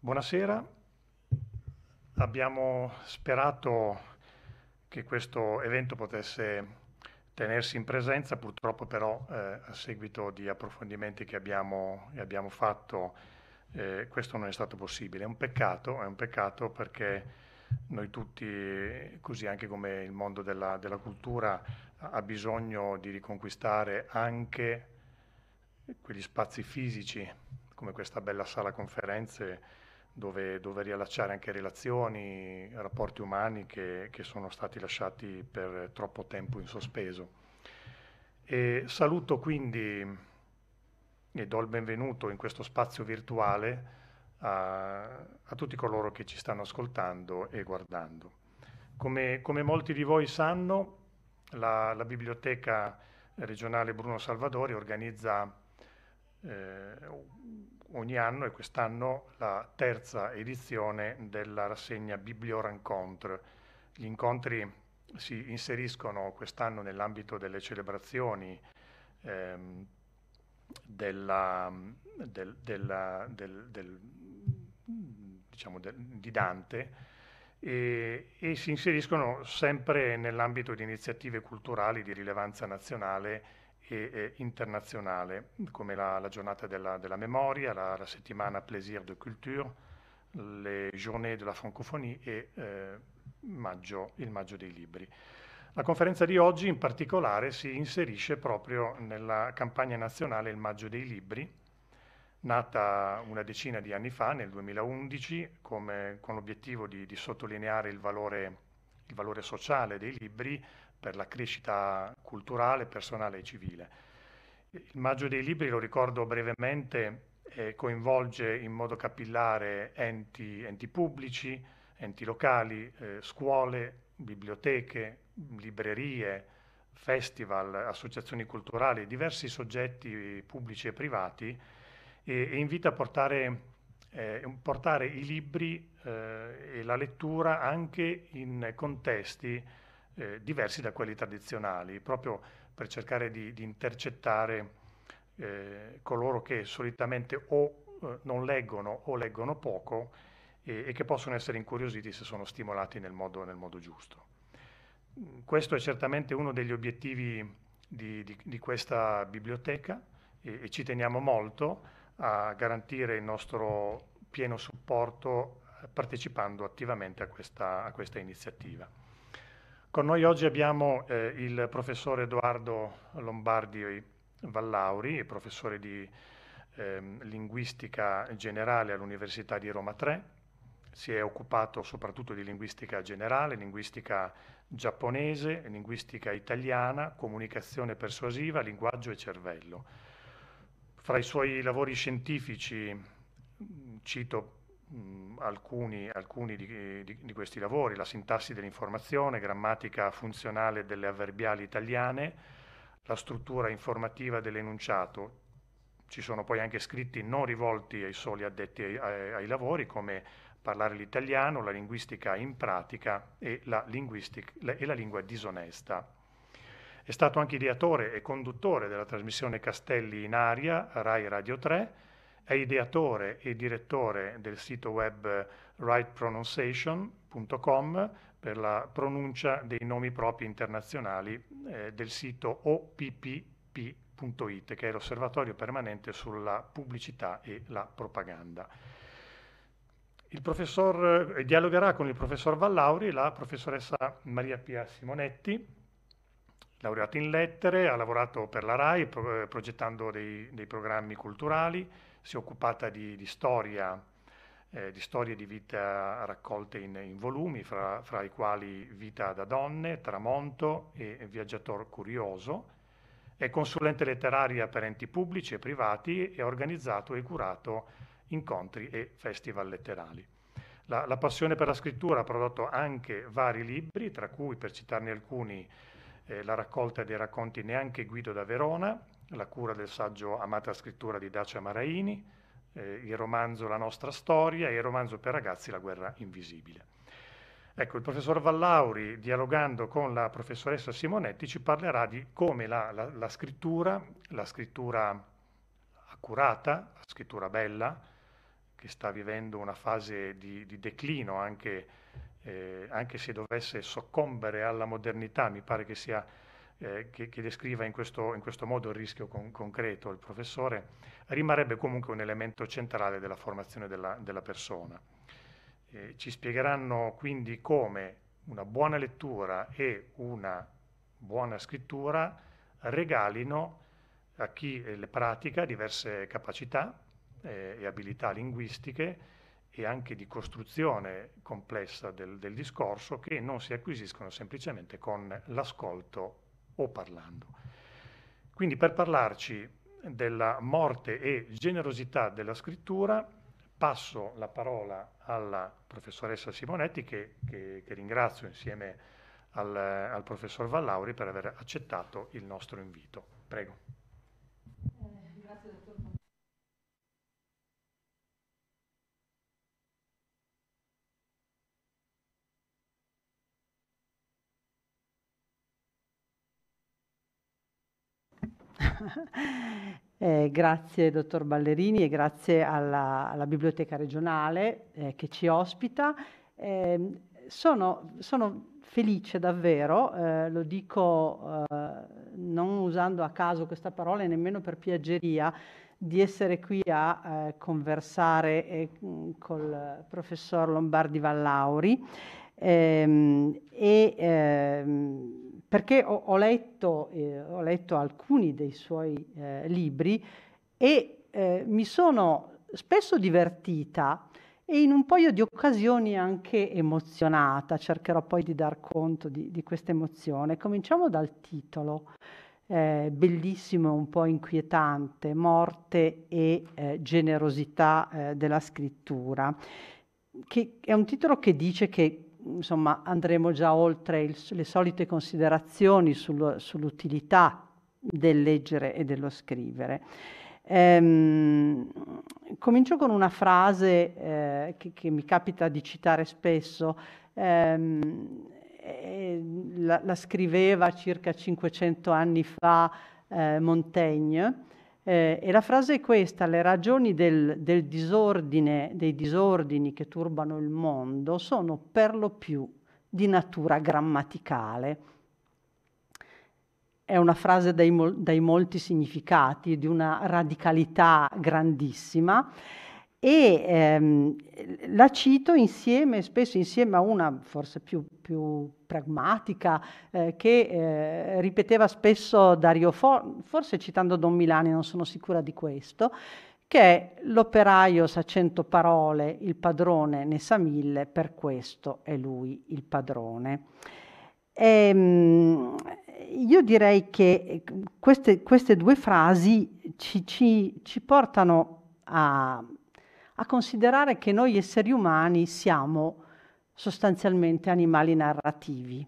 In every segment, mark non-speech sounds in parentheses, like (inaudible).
Buonasera, abbiamo sperato che questo evento potesse tenersi in presenza, purtroppo però eh, a seguito di approfondimenti che abbiamo, abbiamo fatto eh, questo non è stato possibile. È un peccato, è un peccato perché noi tutti, così anche come il mondo della, della cultura, ha bisogno di riconquistare anche quegli spazi fisici come questa bella sala conferenze dove, dove, riallacciare anche relazioni, rapporti umani che, che, sono stati lasciati per troppo tempo in sospeso. E saluto quindi e do il benvenuto in questo spazio virtuale a, a tutti coloro che ci stanno ascoltando e guardando. Come, come molti di voi sanno, la, la biblioteca regionale Bruno Salvadori organizza eh, ogni anno e quest'anno la terza edizione della rassegna Biblio Bibliorancontre. Gli incontri si inseriscono quest'anno nell'ambito delle celebrazioni ehm, della, del, della, del, del, diciamo di Dante e, e si inseriscono sempre nell'ambito di iniziative culturali di rilevanza nazionale e, e internazionale, come la, la giornata della, della memoria, la, la, settimana Plaisir de Culture, le Journée de la Francophonie e eh, maggio, il Maggio dei Libri. La conferenza di oggi in particolare si inserisce proprio nella campagna nazionale Il Maggio dei Libri, nata una decina di anni fa, nel 2011, come, con l'obiettivo di, di sottolineare il valore, il valore, sociale dei libri, per la crescita culturale, personale e civile. Il Maggio dei Libri, lo ricordo brevemente, eh, coinvolge in modo capillare enti, enti pubblici, enti locali, eh, scuole, biblioteche, librerie, festival, associazioni culturali, diversi soggetti pubblici e privati e, e invita a portare, eh, portare i libri eh, e la lettura anche in contesti eh, diversi da quelli tradizionali, proprio per cercare di, di intercettare eh, coloro che solitamente o eh, non leggono o leggono poco e, che possono essere incuriositi se sono stimolati nel modo, nel modo giusto. Mm, questo è certamente uno degli obiettivi di, di, di questa biblioteca e, e ci teniamo molto a garantire il nostro pieno supporto eh, partecipando attivamente a questa, a questa iniziativa. Con noi oggi abbiamo eh, il professor Edoardo Lombardi Vallauri, professore di eh, linguistica generale all'Università di Roma III. Si è occupato soprattutto di linguistica generale, linguistica giapponese, linguistica italiana, comunicazione persuasiva, linguaggio e cervello. Fra i suoi lavori scientifici cito Mm, alcuni, alcuni di, di, di, questi lavori, la sintassi dell'informazione, grammatica funzionale delle avverbiali italiane, la struttura informativa dell'enunciato. Ci sono poi anche scritti non rivolti ai soli addetti ai, ai, ai lavori, come parlare l'italiano, la linguistica in pratica e la, la, e la lingua disonesta. È stato anche ideatore e conduttore della trasmissione Castelli in aria, Rai Radio 3, è ideatore e direttore del sito web rightpronunciation.com per la pronuncia dei nomi propri internazionali eh, del sito oppp.it, che è l'osservatorio permanente sulla pubblicità e la propaganda. Il professor eh, dialogherà con il professor Vallauri la professoressa Maria Pia Simonetti, laureata in lettere, ha lavorato per la RAI pro, eh, progettando dei, dei programmi culturali, si è occupata di, di storia, eh, di storie di vita raccolte in, in volumi, fra, fra, i quali Vita da donne, Tramonto e Viaggiator curioso. È consulente letteraria per enti pubblici e privati e ha organizzato e curato incontri e festival letterali. La, la, passione per la scrittura ha prodotto anche vari libri, tra cui, per citarne alcuni, eh, la raccolta dei racconti Neanche Guido da Verona, la cura del saggio Amata scrittura di Dacia Maraini, eh, il romanzo La nostra storia e il romanzo per ragazzi La guerra invisibile. Ecco, il professor Vallauri, dialogando con la professoressa Simonetti, ci parlerà di come la, la, la scrittura, la scrittura accurata, la scrittura bella, che sta vivendo una fase di, di declino anche, eh, anche se dovesse soccombere alla modernità, mi pare che sia eh, che, che, descriva in questo, in questo, modo il rischio con, concreto il professore, rimarrebbe comunque un elemento centrale della formazione della, della persona. Eh, ci spiegheranno quindi come una buona lettura e una buona scrittura regalino a chi le pratica diverse capacità eh, e abilità linguistiche e anche di costruzione complessa del, del discorso che non si acquisiscono semplicemente con l'ascolto o parlando. Quindi per parlarci della morte e generosità della scrittura passo la parola alla professoressa Simonetti che, che, che ringrazio insieme al, al professor Vallauri per aver accettato il nostro invito. Prego. (laughs) eh, grazie dottor Ballerini e grazie alla, alla Biblioteca regionale eh, che ci ospita. Eh, sono, sono, felice davvero, eh, lo dico eh, non usando a caso questa parola e nemmeno per piaggeria, di essere qui a eh, conversare col professor Lombardi Vallauri. Ehm, e, ehm, perché ho, ho, letto, eh, ho, letto, alcuni dei suoi eh, libri e eh, mi sono spesso divertita e in un paio di occasioni anche emozionata, cercherò poi di dar conto di, di questa emozione. Cominciamo dal titolo, bellissimo e un po' inquietante, Morte e eh, generosità eh, della scrittura, che è un titolo che dice che insomma, andremo già oltre il, le solite considerazioni sul, sull'utilità del leggere e dello scrivere. Ehm, comincio con una frase eh, che, che, mi capita di citare spesso. Ehm, la, la, scriveva circa 500 anni fa eh, Montaigne eh, e la frase è questa, le ragioni del, del disordine, dei disordini che turbano il mondo sono per lo più di natura grammaticale. È una frase dai, mol, dai molti significati, di una radicalità grandissima e ehm, la cito insieme, spesso insieme a una forse più, più pragmatica eh, che eh, ripeteva spesso Dario Fo, forse citando Don Milani, non sono sicura di questo, che è l'operaio sa cento parole, il padrone ne sa mille, per questo è lui il padrone. Ehm, io direi che eh, queste, queste due frasi ci, ci, ci portano a a considerare che noi esseri umani siamo sostanzialmente animali narrativi,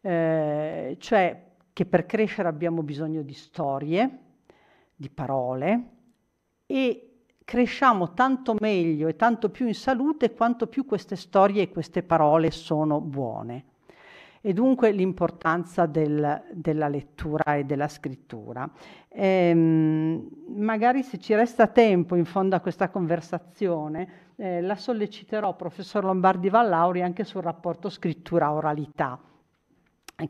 eh, cioè che per crescere abbiamo bisogno di storie, di parole e cresciamo tanto meglio e tanto più in salute quanto più queste storie e queste parole sono buone e dunque l'importanza del, della lettura e della scrittura. Ehm, magari se ci resta tempo in fondo a questa conversazione, eh, la solleciterò, professor Lombardi Vallauri, anche sul rapporto scrittura-oralità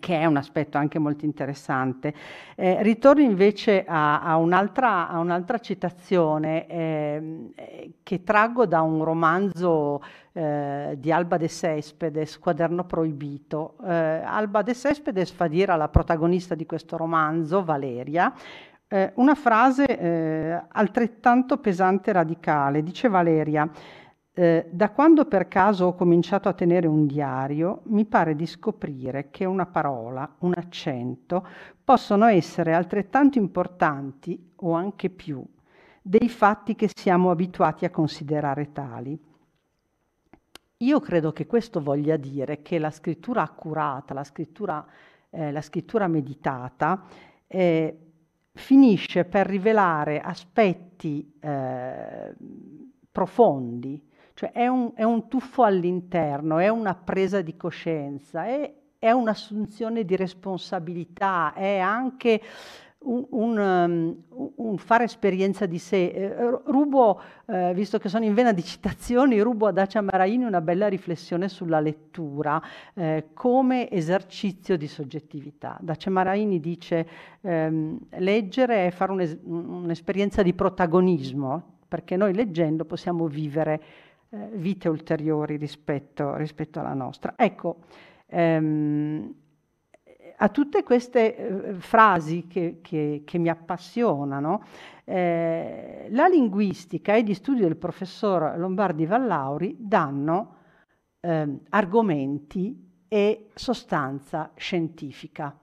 che è un aspetto anche molto interessante. Eh, ritorno invece a, a, un'altra, a un'altra, citazione ehm, eh, che traggo da un romanzo eh, di Alba de Sespedes, Quaderno Proibito. Eh, Alba de Sespedes fa dire alla protagonista di questo romanzo, Valeria, eh, una frase eh, altrettanto pesante e radicale. Dice Valeria, eh, da quando per caso ho cominciato a tenere un diario, mi pare di scoprire che una parola, un accento, possono essere altrettanto importanti o anche più dei fatti che siamo abituati a considerare tali. Io credo che questo voglia dire che la scrittura accurata, la scrittura, eh, la scrittura meditata, eh, finisce per rivelare aspetti eh, profondi, cioè è un, è un tuffo all'interno, è una presa di coscienza, è, è un'assunzione di responsabilità, è anche un, un, um, un, fare esperienza di sé. Eh, rubo, eh, visto che sono in vena di citazioni, rubo ad Acia Maraini una bella riflessione sulla lettura eh, come esercizio di soggettività. Dacia Maraini dice ehm, leggere è fare un'es- un'esperienza di protagonismo, perché noi leggendo possiamo vivere eh, vite ulteriori rispetto, rispetto, alla nostra. Ecco, ehm, a tutte queste eh, frasi che, che, che, mi appassionano, eh, la linguistica e gli studi del professor Lombardi Vallauri danno eh, argomenti e sostanza scientifica.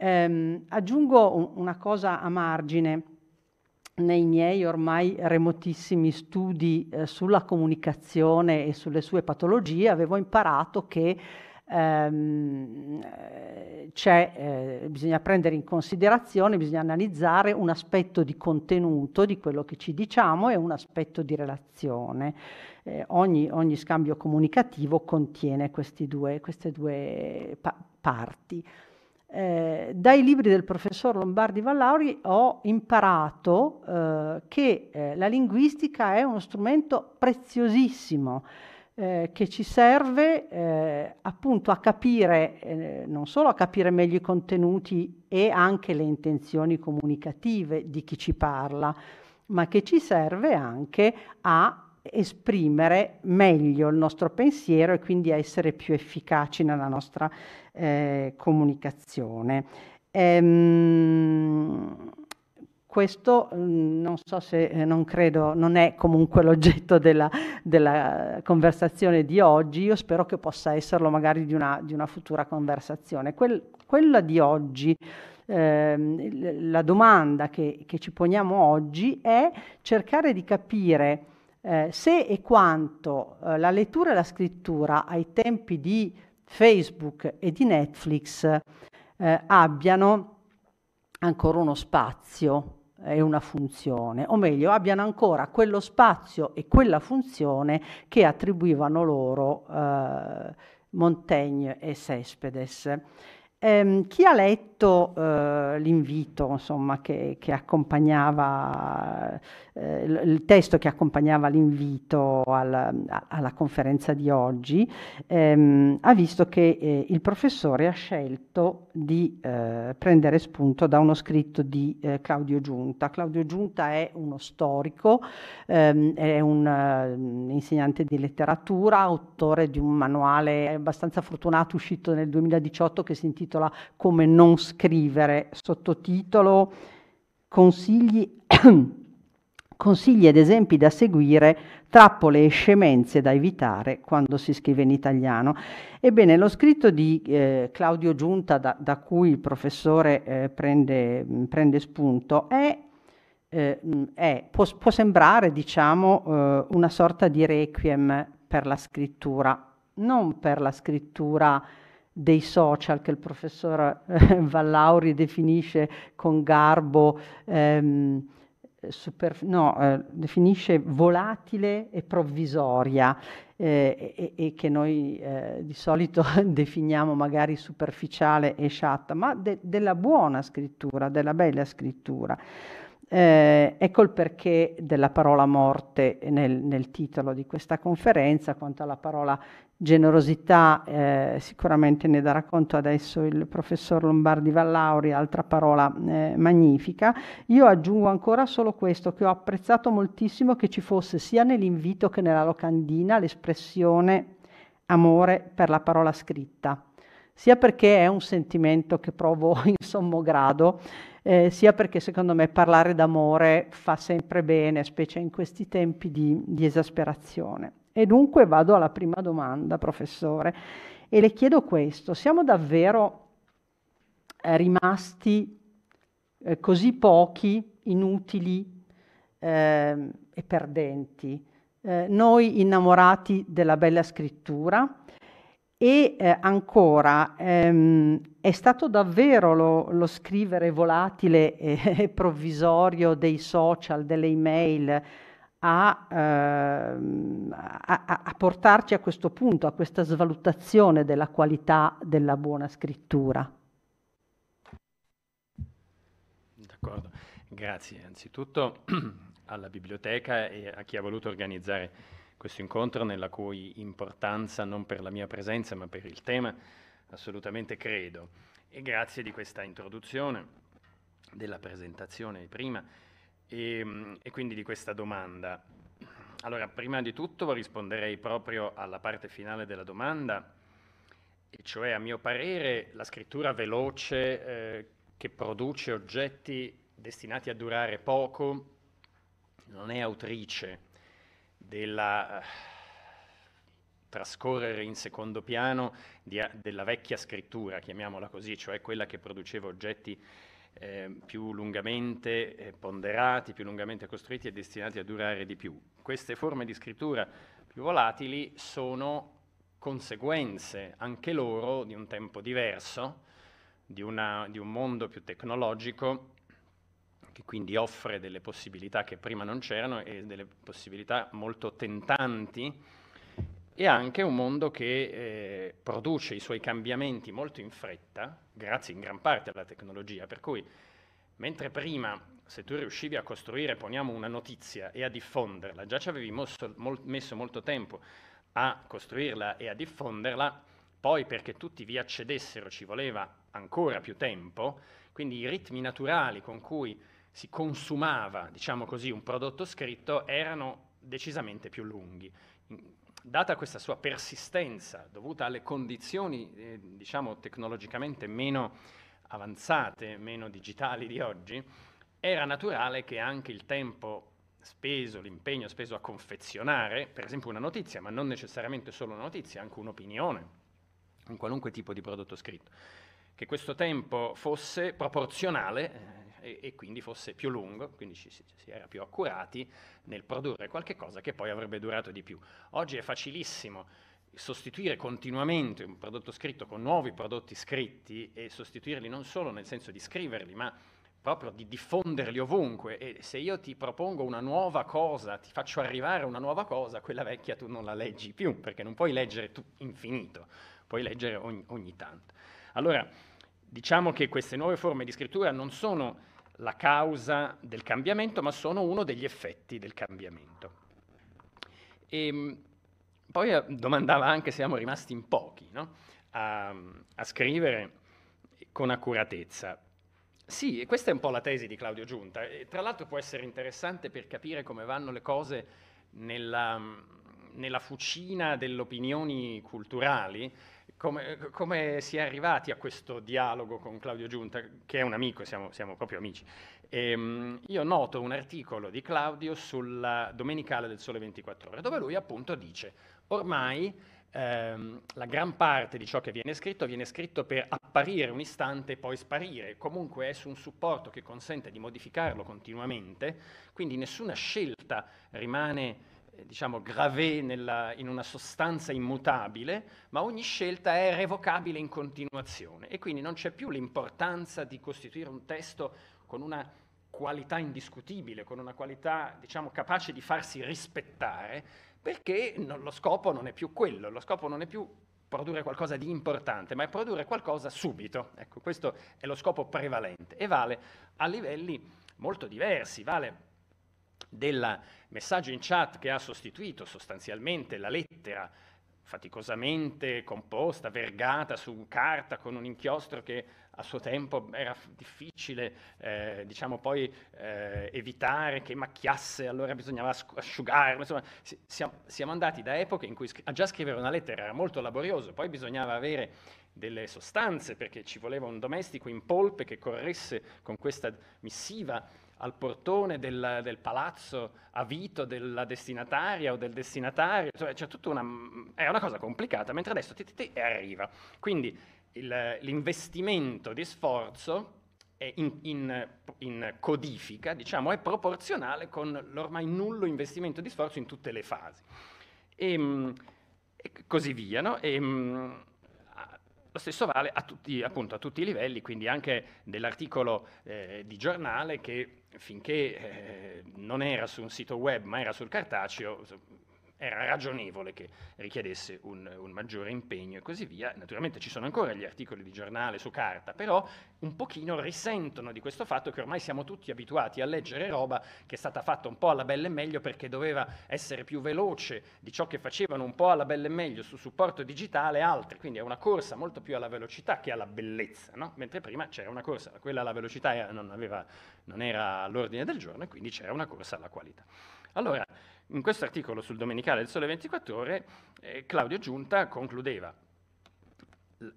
Ehm, aggiungo un, una cosa a margine nei miei ormai remotissimi studi eh, sulla comunicazione e sulle sue patologie avevo imparato che ehm, eh, eh, bisogna prendere in considerazione, bisogna analizzare un aspetto di contenuto di quello che ci diciamo e un aspetto di relazione. Eh, ogni, ogni, scambio comunicativo contiene due, queste due pa- parti. Eh, dai libri del professor Lombardi Vallauri ho imparato eh, che eh, la linguistica è uno strumento preziosissimo eh, che ci serve eh, appunto a capire, eh, non solo a capire meglio i contenuti e anche le intenzioni comunicative di chi ci parla, ma che ci serve anche a esprimere meglio il nostro pensiero e quindi a essere più efficaci nella nostra eh, comunicazione. Ehm, questo mm, non so se eh, non credo, non è comunque l'oggetto della, della conversazione di oggi, io spero che possa esserlo magari di una, di una futura conversazione. Quel, quella di oggi ehm, la domanda che, che, ci poniamo oggi è cercare di capire eh, se e quanto eh, la lettura e la scrittura ai tempi di Facebook e di Netflix eh, abbiano ancora uno spazio e una funzione, o meglio, abbiano ancora quello spazio e quella funzione che attribuivano loro eh, Montaigne e Cespedes. Ehm, chi ha letto accetto eh, l'invito insomma, che, che accompagnava eh, il testo che accompagnava l'invito al, alla conferenza di oggi, ehm, ha visto che eh, il professore ha scelto di eh, prendere spunto da uno scritto di eh, Claudio Giunta. Claudio Giunta è uno storico, ehm, è un eh, insegnante di letteratura, autore di un manuale abbastanza fortunato uscito nel 2018 che si intitola Come non scrivere sottotitolo consigli, (clears throat) consigli ed esempi da seguire, trappole e scemenze da evitare quando si scrive in italiano. Ebbene, lo scritto di eh, Claudio Giunta, da, da, cui il professore eh, prende, mm, prende spunto, è eh, mm, è, può, può, sembrare diciamo, eh, una sorta di requiem per la scrittura, non per la scrittura dei social che il professor eh, (laughs) Vallauri definisce con garbo, ehm, super, no, eh, definisce volatile e provvisoria eh, e, e, che noi eh, di solito (laughs) definiamo magari superficiale e sciatta, ma de, della buona scrittura, della bella scrittura. Eh, ecco il perché della parola morte nel, nel, titolo di questa conferenza, quanto alla parola generosità, eh, sicuramente ne darà conto adesso il professor Lombardi Vallauri, altra parola eh, magnifica. Io aggiungo ancora solo questo, che ho apprezzato moltissimo che ci fosse sia nell'invito che nella locandina l'espressione amore per la parola scritta, sia perché è un sentimento che provo (laughs) in sommo grado, eh, sia perché secondo me parlare d'amore fa sempre bene, specie in questi tempi di, di esasperazione. E dunque vado alla prima domanda, professore, e le chiedo questo, siamo davvero eh, rimasti eh, così pochi, inutili eh, e perdenti? Eh, noi innamorati della bella scrittura e eh, ancora ehm, è stato davvero lo, lo scrivere volatile e (laughs) provvisorio dei social, delle email, a, ehm, a, a, portarci a questo punto, a questa svalutazione della qualità della buona scrittura. D'accordo, grazie innanzitutto (clears throat) alla biblioteca e a chi ha voluto organizzare questo incontro nella cui importanza non per la mia presenza ma per il tema assolutamente credo. E grazie di questa introduzione, della presentazione prima e, ehm, e quindi di questa domanda. Allora, prima di tutto risponderei proprio alla parte finale della domanda, e cioè a mio parere la scrittura veloce eh, che produce oggetti destinati a durare poco non è autrice della eh, trascorrere in secondo piano di, della vecchia scrittura, chiamiamola così, cioè quella che produceva oggetti eh, più lungamente eh, ponderati, più lungamente costruiti e destinati a durare di più. Queste forme di scrittura più volatili sono conseguenze anche loro di un tempo diverso, di, una, di un mondo più tecnologico che quindi offre delle possibilità che prima non c'erano e delle possibilità molto tentanti e anche un mondo che eh, produce i suoi cambiamenti molto in fretta, grazie in gran parte alla tecnologia, per cui mentre prima se tu riuscivi a costruire, poniamo una notizia e a diffonderla, già ci avevi mosso, mol, messo molto tempo a costruirla e a diffonderla, poi perché tutti vi accedessero ci voleva ancora più tempo, quindi i ritmi naturali con cui si consumava, diciamo così, un prodotto scritto erano decisamente più lunghi data questa sua persistenza dovuta alle condizioni, eh, diciamo, tecnologicamente meno avanzate, meno digitali di oggi, era naturale che anche il tempo speso, l'impegno speso a confezionare, per esempio una notizia, ma non necessariamente solo una notizia, anche un'opinione, un qualunque tipo di prodotto scritto, che questo tempo fosse proporzionale, eh, e, e quindi fosse più lungo, quindi ci, si, si era più accurati nel produrre qualche cosa che poi avrebbe durato di più. Oggi è facilissimo sostituire continuamente un prodotto scritto con nuovi prodotti scritti e sostituirli non solo nel senso di scriverli, ma proprio di diffonderli ovunque e se io ti propongo una nuova cosa, ti faccio arrivare una nuova cosa, quella vecchia tu non la leggi più, perché non puoi leggere tu infinito, puoi leggere ogni, ogni tanto. Allora, diciamo che queste nuove forme di scrittura non sono la causa del cambiamento, ma sono uno degli effetti del cambiamento. E, ehm, poi eh, domandava anche se siamo rimasti in pochi no? a, a scrivere con accuratezza. Sì, e questa è un po' la tesi di Claudio Giunta. E, tra l'altro può essere interessante per capire come vanno le cose nella, nella fucina delle opinioni culturali come, come, si è arrivati a questo dialogo con Claudio Giunta, che è un amico, siamo, siamo proprio amici. E, ehm, io noto un articolo di Claudio sulla Domenicale del Sole 24 Ore, dove lui appunto dice, ormai ehm, la gran parte di ciò che viene scritto viene scritto per apparire un istante e poi sparire, comunque è su un supporto che consente di modificarlo continuamente, quindi nessuna scelta rimane eh, diciamo, gravé nella, in una sostanza immutabile, ma ogni scelta è revocabile in continuazione e quindi non c'è più l'importanza di costituire un testo con una qualità indiscutibile, con una qualità diciamo, capace di farsi rispettare, perché non, lo scopo non è più quello, lo scopo non è più produrre qualcosa di importante, ma è produrre qualcosa subito. Ecco, questo è lo scopo prevalente e vale a livelli molto diversi, vale del messaggio in chat che ha sostituito sostanzialmente la lettera faticosamente composta, vergata su carta con un inchiostro che a suo tempo era difficile eh, diciamo poi eh, evitare che macchiasse, allora bisognava asciugarlo, insomma siamo, siamo, andati da epoche in cui già scrivere una lettera era molto laborioso, poi bisognava avere delle sostanze perché ci voleva un domestico in polpe che corresse con questa missiva al portone del, del, palazzo a vito della destinataria o del destinatario, cioè c'è tutta una... è una cosa complicata, mentre adesso ti, ti, ti e arriva. Quindi il, l'investimento di sforzo in, in, in, codifica, diciamo, è proporzionale con l'ormai nullo investimento di sforzo in tutte le fasi. E, ehm, e così via, no? E, ehm, lo stesso vale a tutti, appunto, a tutti i livelli, quindi anche dell'articolo eh, di giornale che finché eh, non era su un sito web ma era sul cartaceo era ragionevole che richiedesse un, un, maggiore impegno e così via. Naturalmente ci sono ancora gli articoli di giornale su carta, però un pochino risentono di questo fatto che ormai siamo tutti abituati a leggere roba che è stata fatta un po' alla bella e meglio perché doveva essere più veloce di ciò che facevano un po' alla bella e meglio su supporto digitale altri, quindi è una corsa molto più alla velocità che alla bellezza, no? mentre prima c'era una corsa, quella alla velocità era, non, aveva, non era all'ordine del giorno e quindi c'era una corsa alla qualità. Allora, in questo articolo sul Domenicale del Sole 24 Ore, eh, Claudio Giunta concludeva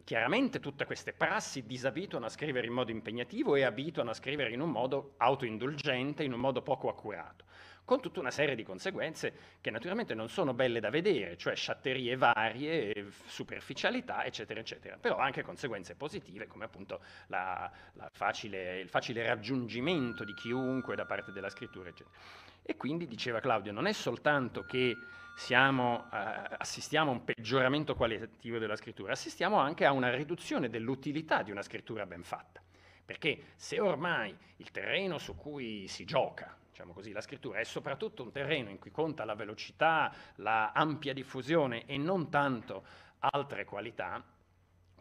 chiaramente tutte queste prassi disabituano a scrivere in modo impegnativo e abituano a scrivere in un modo autoindulgente, in un modo poco accurato, con tutta una serie di conseguenze che naturalmente non sono belle da vedere, cioè sciatterie varie, superficialità, eccetera, eccetera, però anche conseguenze positive come appunto la, la facile, il facile raggiungimento di chiunque da parte della scrittura, eccetera. E quindi, diceva Claudio, non è soltanto che siamo, eh, assistiamo a un peggioramento qualitativo della scrittura, assistiamo anche a una riduzione dell'utilità di una scrittura ben fatta. Perché se ormai il terreno su cui si gioca, diciamo così, la scrittura è soprattutto un terreno in cui conta la velocità, la ampia diffusione e non tanto altre qualità,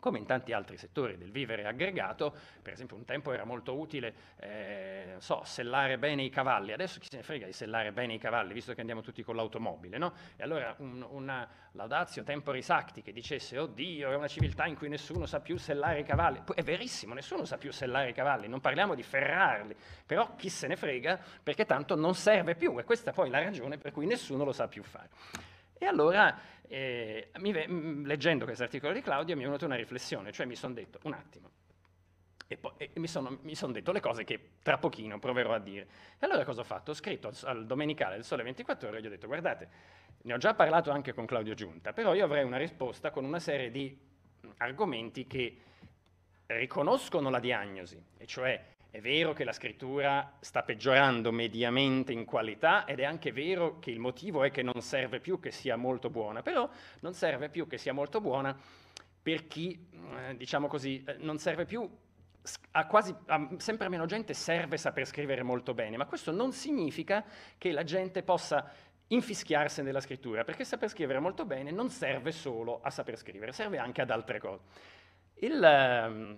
come in tanti altri settori del vivere aggregato, per esempio un tempo era molto utile, eh, so, sellare bene i cavalli, adesso chi se ne frega di sellare bene i cavalli, visto che andiamo tutti con l'automobile, no? E allora un, una laudazio temporis acti che dicesse, oddio, è una civiltà in cui nessuno sa più sellare i cavalli, è verissimo, nessuno sa più sellare i cavalli, non parliamo di ferrarli, però chi se ne frega, perché tanto non serve più, e questa è poi la ragione per cui nessuno lo sa più fare. E allora e, eh, mi, mm, mm, leggendo questo articolo di Claudio mi è venuta una riflessione, cioè mi sono detto, un attimo, e, poi, e mi sono son detto le cose che tra pochino proverò a dire. E allora cosa ho fatto? Ho scritto al, al domenicale del Sole 24 Ore e gli ho detto, guardate, ne ho già parlato anche con Claudio Giunta, però io avrei una risposta con una serie di mm, argomenti che riconoscono la diagnosi, e cioè è vero che la scrittura sta peggiorando mediamente in qualità ed è anche vero che il motivo è che non serve più che sia molto buona, però non serve più che sia molto buona per chi, eh, diciamo così, eh, non serve più a quasi a sempre meno gente serve saper scrivere molto bene, ma questo non significa che la gente possa infischiarsi nella scrittura, perché saper scrivere molto bene non serve solo a saper scrivere, serve anche ad altre cose. Il, ehm,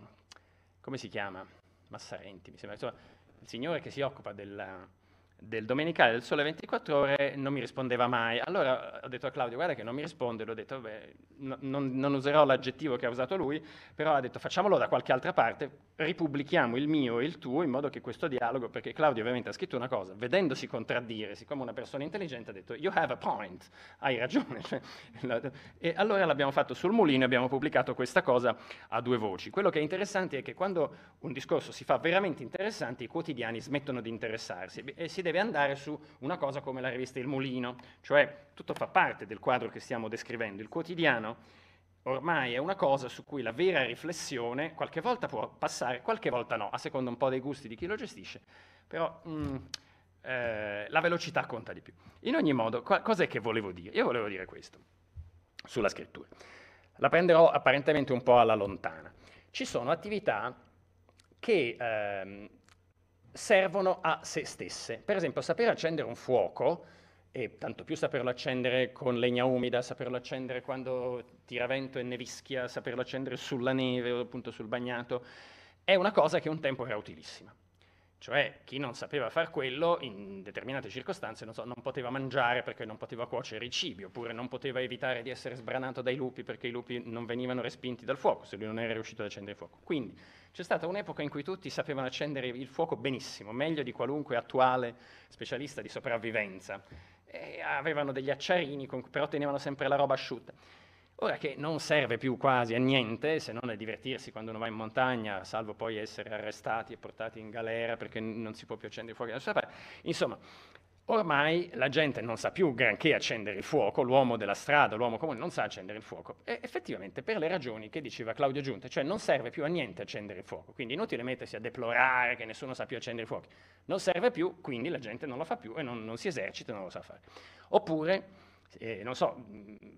come si chiama? Massarenti, mi sembra, insomma, il signore che si occupa della, del Domenicale del Sole 24 Ore non mi rispondeva mai. Allora ho detto a Claudio, guarda che non mi risponde, l'ho detto, beh, no, non, non, userò l'aggettivo che ha usato lui, però ha detto facciamolo da qualche altra parte, ripubblichiamo il mio e il tuo in modo che questo dialogo, perché Claudio ovviamente ha scritto una cosa, vedendosi contraddire, siccome una persona intelligente ha detto, you have a point, hai ragione. Cioè, e allora l'abbiamo fatto sul mulino e abbiamo pubblicato questa cosa a due voci. Quello che è interessante è che quando un discorso si fa veramente interessante, i quotidiani smettono di interessarsi e si deve deve andare su una cosa come la rivista Il Mulino, cioè tutto fa parte del quadro che stiamo descrivendo. Il quotidiano ormai è una cosa su cui la vera riflessione qualche volta può passare, qualche volta no, a seconda un po' dei gusti di chi lo gestisce, però mh, mm, eh, la velocità conta di più. In ogni modo, co- cos'è che volevo dire? Io volevo dire questo sulla scrittura. La prenderò apparentemente un po' alla lontana. Ci sono attività che ehm, servono a se stesse. Per esempio, sapere accendere un fuoco, e tanto più saperlo accendere con legna umida, saperlo accendere quando tira vento e nevischia, saperlo accendere sulla neve o appunto sul bagnato, è una cosa che un tempo era utilissima. Cioè, chi non sapeva far quello, in determinate circostanze, non, so, non poteva mangiare perché non poteva cuocere i cibi, oppure non poteva evitare di essere sbranato dai lupi perché i lupi non venivano respinti dal fuoco, se lui non era riuscito ad accendere il fuoco. Quindi, c'è stata un'epoca in cui tutti sapevano accendere il fuoco benissimo, meglio di qualunque attuale specialista di sopravvivenza. E avevano degli acciarini, però tenevano sempre la roba asciutta. Ora che non serve più quasi a niente, se non a divertirsi quando uno va in montagna, salvo poi essere arrestati e portati in galera perché non si può più accendere il fuoco insomma, Ormai la gente non sa più granché accendere il fuoco, l'uomo della strada, l'uomo comune non sa accendere il fuoco, e effettivamente per le ragioni che diceva Claudio Giunte, cioè non serve più a niente accendere il fuoco, quindi inutile mettersi a deplorare che nessuno sa più accendere i fuochi, non serve più, quindi la gente non lo fa più e non, non si esercita, e non lo sa fare. Oppure, eh, non so,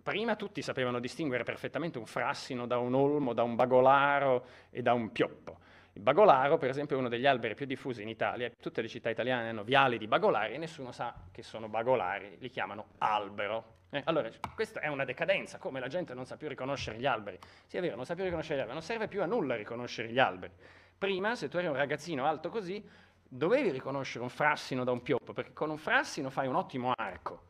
prima tutti sapevano distinguere perfettamente un frassino da un olmo, da un bagolaro e da un pioppo. Il bagolaro, per esempio, è uno degli alberi più diffusi in Italia, tutte le città italiane hanno viali di bagolari e nessuno sa che sono bagolari, li chiamano albero. Eh, allora, questa è una decadenza, come la gente non sa più riconoscere gli alberi. Sì, è vero, non sa più riconoscere gli alberi, non serve più a nulla riconoscere gli alberi. Prima, se tu eri un ragazzino alto così, dovevi riconoscere un frassino da un pioppo, perché con un frassino fai un ottimo arco,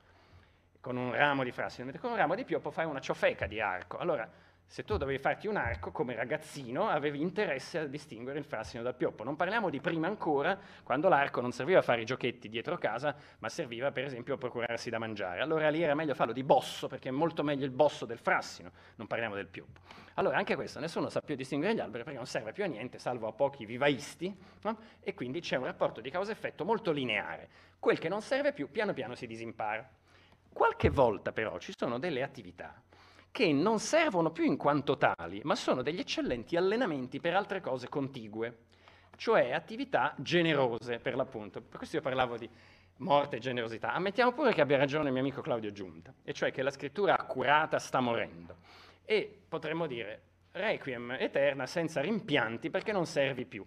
con un ramo di frassino, mentre con un ramo di pioppo fai una ciofeca di arco. Allora, se tu dovevi farti un arco, come ragazzino, avevi interesse a distinguere il frassino dal pioppo. Non parliamo di prima ancora, quando l'arco non serviva a fare i giochetti dietro casa, ma serviva per esempio a procurarsi da mangiare. Allora lì era meglio farlo di bosso, perché è molto meglio il bosso del frassino, non parliamo del pioppo. Allora anche questo, nessuno sa più distinguere gli alberi perché non serve più a niente, salvo a pochi vivaisti, no? e quindi c'è un rapporto di causa-effetto molto lineare. Quel che non serve più, piano piano si disimpara. Qualche volta però ci sono delle attività che non servono più in quanto tali, ma sono degli eccellenti allenamenti per altre cose contigue, cioè attività generose per l'appunto. Per questo io parlavo di morte e generosità. Ammettiamo pure che abbia ragione il mio amico Claudio Giunta, e cioè che la scrittura accurata sta morendo. E potremmo dire requiem eterna senza rimpianti perché non servi più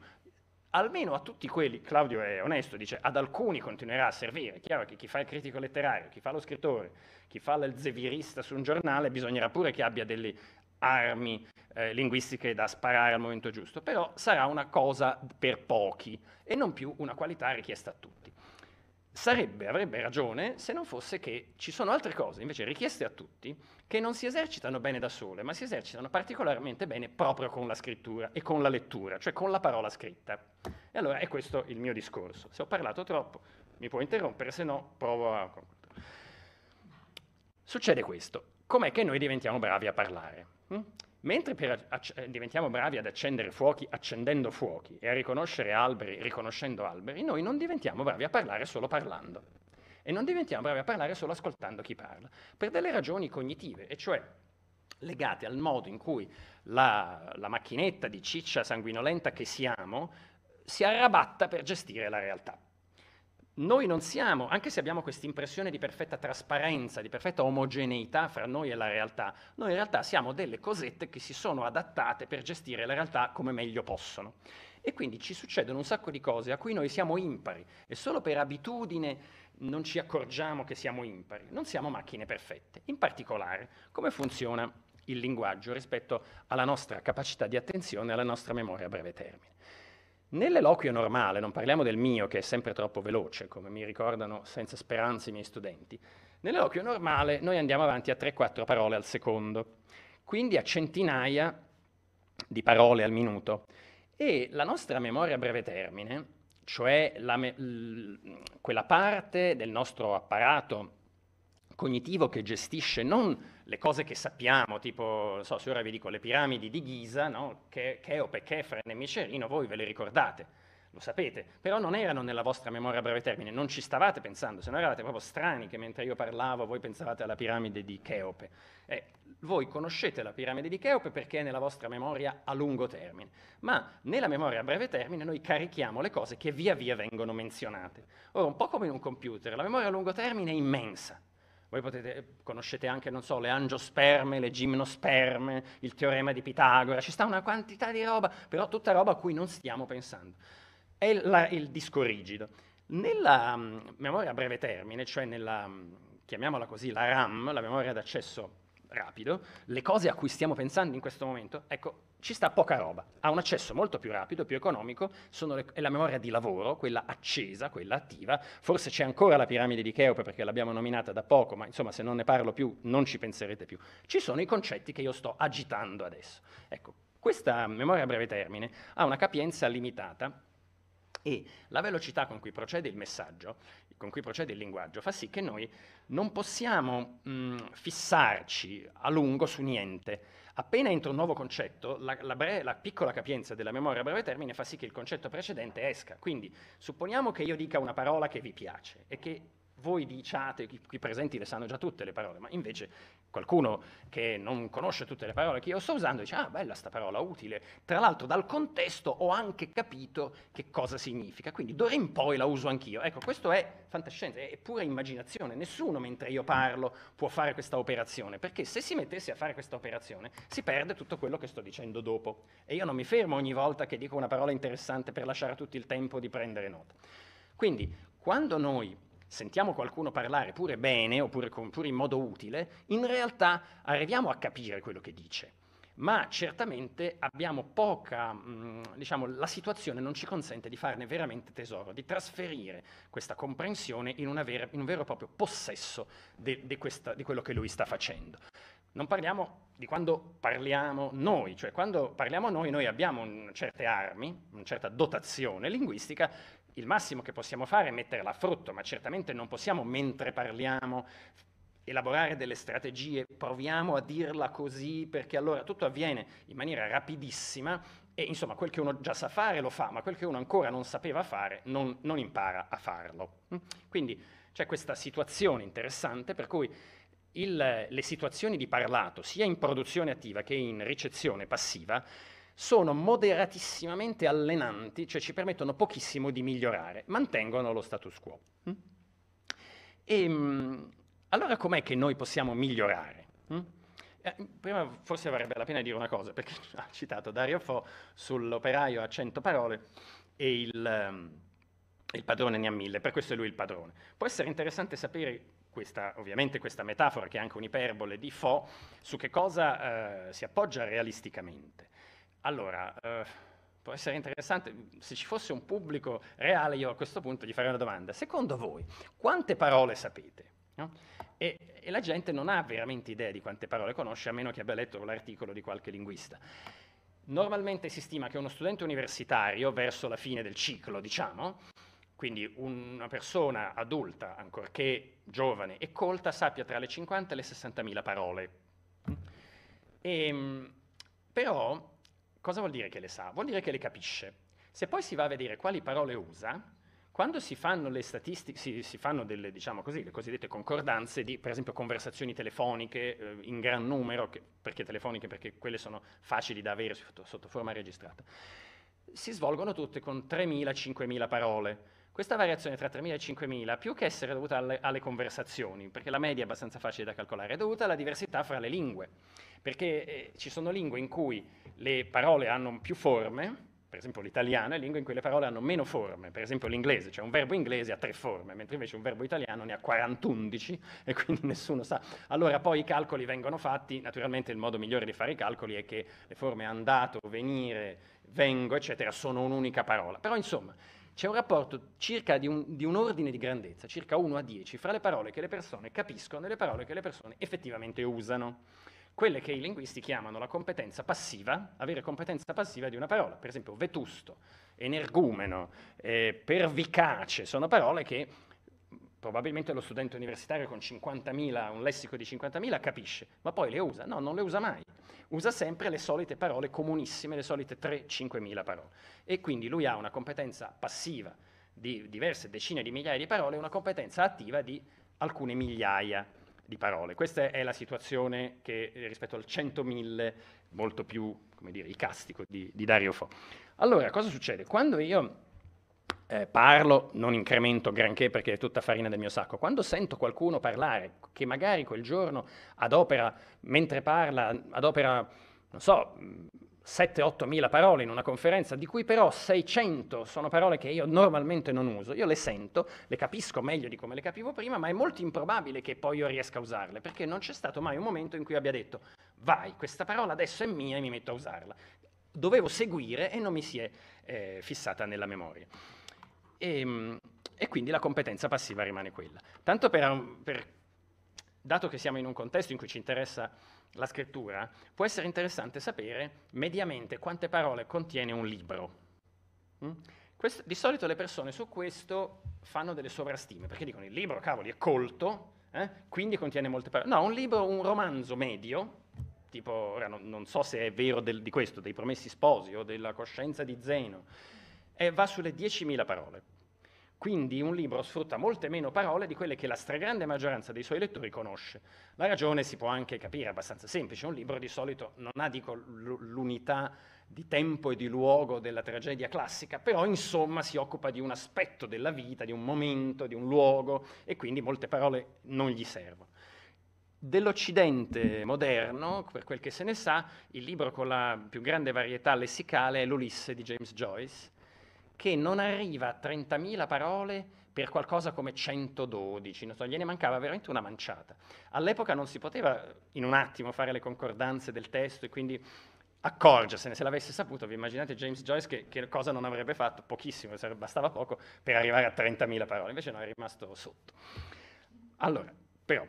almeno a tutti quelli, Claudio è onesto, dice ad alcuni continuerà a servire, è chiaro che chi fa il critico letterario, chi fa lo scrittore, chi fa il zevirista su un giornale, bisognerà pure che abbia delle armi eh, linguistiche da sparare al momento giusto, però sarà una cosa per pochi e non più una qualità richiesta a tutti sarebbe, avrebbe ragione se non fosse che ci sono altre cose, invece richieste a tutti, che non si esercitano bene da sole, ma si esercitano particolarmente bene proprio con la scrittura e con la lettura, cioè con la parola scritta. E allora è questo il mio discorso. Se ho parlato troppo, mi può interrompere, se no provo a... Succede questo. Com'è che noi diventiamo bravi a parlare? Hm? Mentre per, diventiamo bravi ad accendere fuochi accendendo fuochi e a riconoscere alberi riconoscendo alberi, noi non diventiamo bravi a parlare solo parlando. E non diventiamo bravi a parlare solo ascoltando chi parla, per delle ragioni cognitive, e cioè legate al modo in cui la, la macchinetta di ciccia sanguinolenta che siamo si arrabatta per gestire la realtà noi non siamo, anche se abbiamo questa impressione di perfetta trasparenza, di perfetta omogeneità fra noi e la realtà, noi in realtà siamo delle cosette che si sono adattate per gestire la realtà come meglio possono. E quindi ci succedono un sacco di cose a cui noi siamo impari e solo per abitudine non ci accorgiamo che siamo impari, non siamo macchine perfette. In particolare, come funziona il linguaggio rispetto alla nostra capacità di attenzione e alla nostra memoria a breve termine? Nell'eloquio normale, non parliamo del mio che è sempre troppo veloce, come mi ricordano senza speranza i miei studenti, nell'eloquio normale noi andiamo avanti a 3-4 parole al secondo, quindi a centinaia di parole al minuto. E la nostra memoria a breve termine, cioè me- l- quella parte del nostro apparato cognitivo che gestisce non le cose che sappiamo, tipo, so, se ora vi dico le piramidi di Ghisa, no? che, Cheope, Chefren e Micerino, voi ve le ricordate, lo sapete, però non erano nella vostra memoria a breve termine, non ci stavate pensando, se no eravate proprio strani che mentre io parlavo voi pensavate alla piramide di Cheope. Eh, voi conoscete la piramide di Cheope perché è nella vostra memoria a lungo termine, ma nella memoria a breve termine noi carichiamo le cose che via via vengono menzionate. Ora, un po' come in un computer, la memoria a lungo termine è immensa, voi potete, conoscete anche, non so, le angiosperme, le gimnosperme, il teorema di Pitagora, ci sta una quantità di roba, però tutta roba a cui non stiamo pensando. È la, il disco rigido. Nella um, memoria a breve termine, cioè nella, um, chiamiamola così, la RAM, la memoria d'accesso rapido, le cose a cui stiamo pensando in questo momento, ecco, ci sta poca roba, ha un accesso molto più rapido, più economico, le, è la memoria di lavoro, quella accesa, quella attiva, forse c'è ancora la piramide di Cheope perché l'abbiamo nominata da poco, ma insomma se non ne parlo più non ci penserete più. Ci sono i concetti che io sto agitando adesso. Ecco, questa memoria a breve termine ha una capienza limitata e la velocità con cui procede il messaggio con cui procede il linguaggio fa sì che noi non possiamo mh, fissarci a lungo su niente. Appena entra un nuovo concetto, la, la, bre- la, piccola capienza della memoria a breve termine fa sì che il concetto precedente esca. Quindi supponiamo che io dica una parola che vi piace e che voi diciate, qui presenti le sanno già tutte le parole, ma invece qualcuno che non conosce tutte le parole che io sto usando dice, ah bella sta parola, utile, tra l'altro dal contesto ho anche capito che cosa significa, quindi d'ora in poi la uso anch'io. Ecco, questo è fantascienza, è pura immaginazione, nessuno mentre io parlo può fare questa operazione, perché se si mettesse a fare questa operazione si perde tutto quello che sto dicendo dopo e io non mi fermo ogni volta che dico una parola interessante per lasciare a tutti il tempo di prendere nota. Quindi, quando noi sentiamo qualcuno parlare pure bene oppure con, pure in modo utile, in realtà arriviamo a capire quello che dice. Ma certamente abbiamo poca, mh, mm, diciamo, la situazione non ci consente di farne veramente tesoro, di trasferire questa comprensione in, vera, in un vero e proprio possesso di quello che lui sta facendo. Non parliamo di quando parliamo noi, cioè quando parliamo noi, noi abbiamo un, certe armi, una certa dotazione linguistica il massimo che possiamo fare è metterla a frutto, ma certamente non possiamo, mentre parliamo, elaborare delle strategie, proviamo a dirla così, perché allora tutto avviene in maniera rapidissima e insomma quel che uno già sa fare lo fa, ma quel che uno ancora non sapeva fare non, non impara a farlo. Quindi c'è questa situazione interessante per cui il, le situazioni di parlato, sia in produzione attiva che in ricezione passiva, sono moderatissimamente allenanti, cioè ci permettono pochissimo di migliorare, mantengono lo status quo. Mm? E, ehm, allora com'è che noi possiamo migliorare? Mm? Eh, prima forse varrebbe la pena dire una cosa, perché (laughs) ha citato Dario Fo sull'operaio a 100 parole e il, ehm, il padrone ne ha 1000, per questo è lui il padrone. Può essere interessante sapere questa, ovviamente questa metafora, che è anche un'iperbole di Fo, su che cosa eh, si appoggia realisticamente. Allora, eh, può essere interessante, se ci fosse un pubblico reale io a questo punto gli farei una domanda. Secondo voi, quante parole sapete? No? E, e la gente non ha veramente idea di quante parole conosce, a meno che abbia letto l'articolo di qualche linguista. Normalmente si stima che uno studente universitario, verso la fine del ciclo, diciamo, quindi una persona adulta, ancorché giovane e colta, sappia tra le 50 e le 60.000 parole. E, ehm, però Cosa vuol dire che le sa? Vuol dire che le capisce. Se poi si va a vedere quali parole usa, quando si fanno le statistiche, si, si fanno delle, diciamo così, le cosiddette concordanze di, per esempio, conversazioni telefoniche eh, in gran numero, che, perché telefoniche, perché quelle sono facili da avere sotto, sotto forma registrata, si svolgono tutte con 3.000-5.000 parole questa variazione tra 3.000 e 5.000, più che essere dovuta alle, alle, conversazioni, perché la media è abbastanza facile da calcolare, è dovuta alla diversità fra le lingue, perché eh, ci sono lingue in cui le parole hanno più forme, per esempio l'italiano, e lingue in cui le parole hanno meno forme, per esempio l'inglese, cioè un verbo inglese ha tre forme, mentre invece un verbo italiano ne ha 41 e quindi (laughs) nessuno sa. Allora poi i calcoli vengono fatti, naturalmente il modo migliore di fare i calcoli è che le forme andato, venire, vengo, eccetera, sono un'unica parola. Però insomma, c'è un rapporto circa di un, di un ordine di grandezza, circa 1 a 10, fra le parole che le persone capiscono e le parole che le persone effettivamente usano quelle che i linguisti chiamano la competenza passiva, avere competenza passiva di una parola, per esempio vetusto, energumeno, eh, pervicace, sono parole che probabilmente lo studente universitario con 50.000, un lessico di 50.000 capisce, ma poi le usa. No, non le usa mai. Usa sempre le solite parole comunissime, le solite 3-5.000 parole. E quindi lui ha una competenza passiva di diverse decine di migliaia di parole e una competenza attiva di alcune migliaia di parole. Questa è la situazione che eh, rispetto al 100.000, molto più, come dire, icastico di, di Dario Fo. Allora, cosa succede? Quando io eh, parlo, non incremento granché perché è tutta farina del mio sacco. Quando sento qualcuno parlare, che magari quel giorno adopera, mentre parla, adopera, non so, 7-8 mila parole in una conferenza, di cui però 600 sono parole che io normalmente non uso, io le sento, le capisco meglio di come le capivo prima, ma è molto improbabile che poi io riesca a usarle, perché non c'è stato mai un momento in cui abbia detto, vai, questa parola adesso è mia e mi metto a usarla. Dovevo seguire e non mi si è eh, fissata nella memoria. E, ehm, e quindi la competenza passiva rimane quella. Tanto per, per, dato che siamo in un contesto in cui ci interessa la scrittura, può essere interessante sapere mediamente quante parole contiene un libro. Mm? Questo, di solito le persone su questo fanno delle sovrastime, perché dicono il libro, cavoli, è colto, eh? quindi contiene molte parole. No, un libro, un romanzo medio, tipo, ora non, non so se è vero del, di questo, dei Promessi Sposi o della Coscienza di Zeno, e va sulle 10.000 parole. Quindi un libro sfrutta molte meno parole di quelle che la stragrande maggioranza dei suoi lettori conosce. La ragione si può anche capire, è abbastanza semplice, un libro di solito non ha, dico, l'unità di tempo e di luogo della tragedia classica, però insomma si occupa di un aspetto della vita, di un momento, di un luogo e quindi molte parole non gli servono. Dell'Occidente moderno, per quel che se ne sa, il libro con la più grande varietà lessicale è l'Ulisse di James Joyce, che non arriva a 30.000 parole per qualcosa come 112, non so, gliene mancava veramente una manciata. All'epoca non si poteva in un attimo fare le concordanze del testo e quindi accorgersene, se l'avesse saputo, vi immaginate James Joyce che, che cosa non avrebbe fatto, pochissimo, bastava poco per arrivare a 30.000 parole, invece no, è rimasto sotto. Allora, però,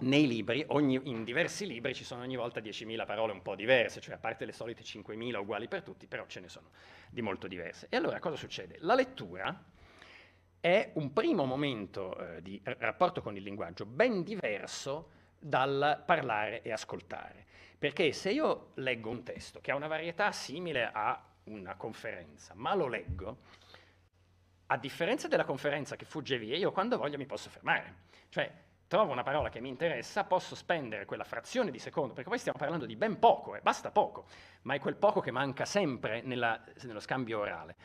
nei libri, ogni, in diversi libri ci sono ogni volta 10.000 parole un po' diverse, cioè a parte le solite 5.000 uguali per tutti, però ce ne sono di molto diverse. E allora cosa succede? La lettura è un primo momento eh, di rapporto con il linguaggio ben diverso dal parlare e ascoltare. Perché se io leggo un testo che ha una varietà simile a una conferenza, ma lo leggo, a differenza della conferenza che fugge via, io quando voglio mi posso fermare. Cioè, trovo una parola che mi interessa, posso spendere quella frazione di secondo, perché poi stiamo parlando di ben poco, eh, basta poco, ma è quel poco che manca sempre nella, nello scambio orale.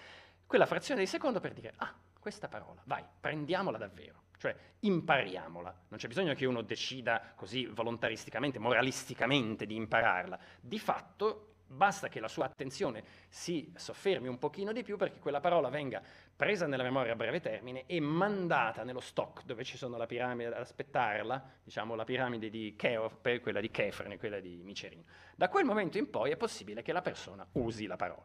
Quella frazione di secondo per dire, ah, questa parola, vai, prendiamola davvero, cioè impariamola. Non c'è bisogno che uno decida così volontaristicamente, moralisticamente di impararla. Di fatto Basta che la sua attenzione si soffermi un pochino di più perché quella parola venga presa nella memoria a breve termine e mandata nello stock dove ci sono la piramide ad aspettarla, diciamo la piramide di Cheop, quella di Chefren e quella di Micerino. Da quel momento in poi è possibile che la persona usi la parola.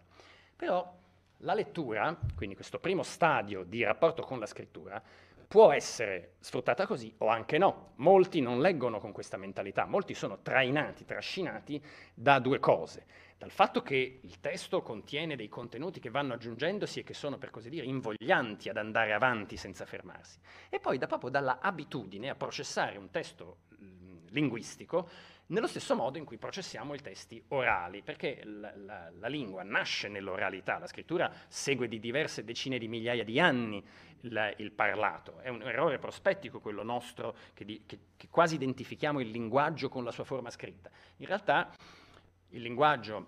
Però la lettura, quindi questo primo stadio di rapporto con la scrittura, può essere sfruttata così o anche no. Molti non leggono con questa mentalità, molti sono trainati, trascinati da due cose dal fatto che il testo contiene dei contenuti che vanno aggiungendosi e che sono, per così dire, invoglianti ad andare avanti senza fermarsi. E poi da, proprio dalla abitudine a processare un testo mh, linguistico nello stesso modo in cui processiamo i testi orali, perché la, la, la, lingua nasce nell'oralità, la scrittura segue di diverse decine di migliaia di anni il, il parlato, è un errore prospettico quello nostro che, di, che, che quasi identifichiamo il linguaggio con la sua forma scritta. In realtà il linguaggio,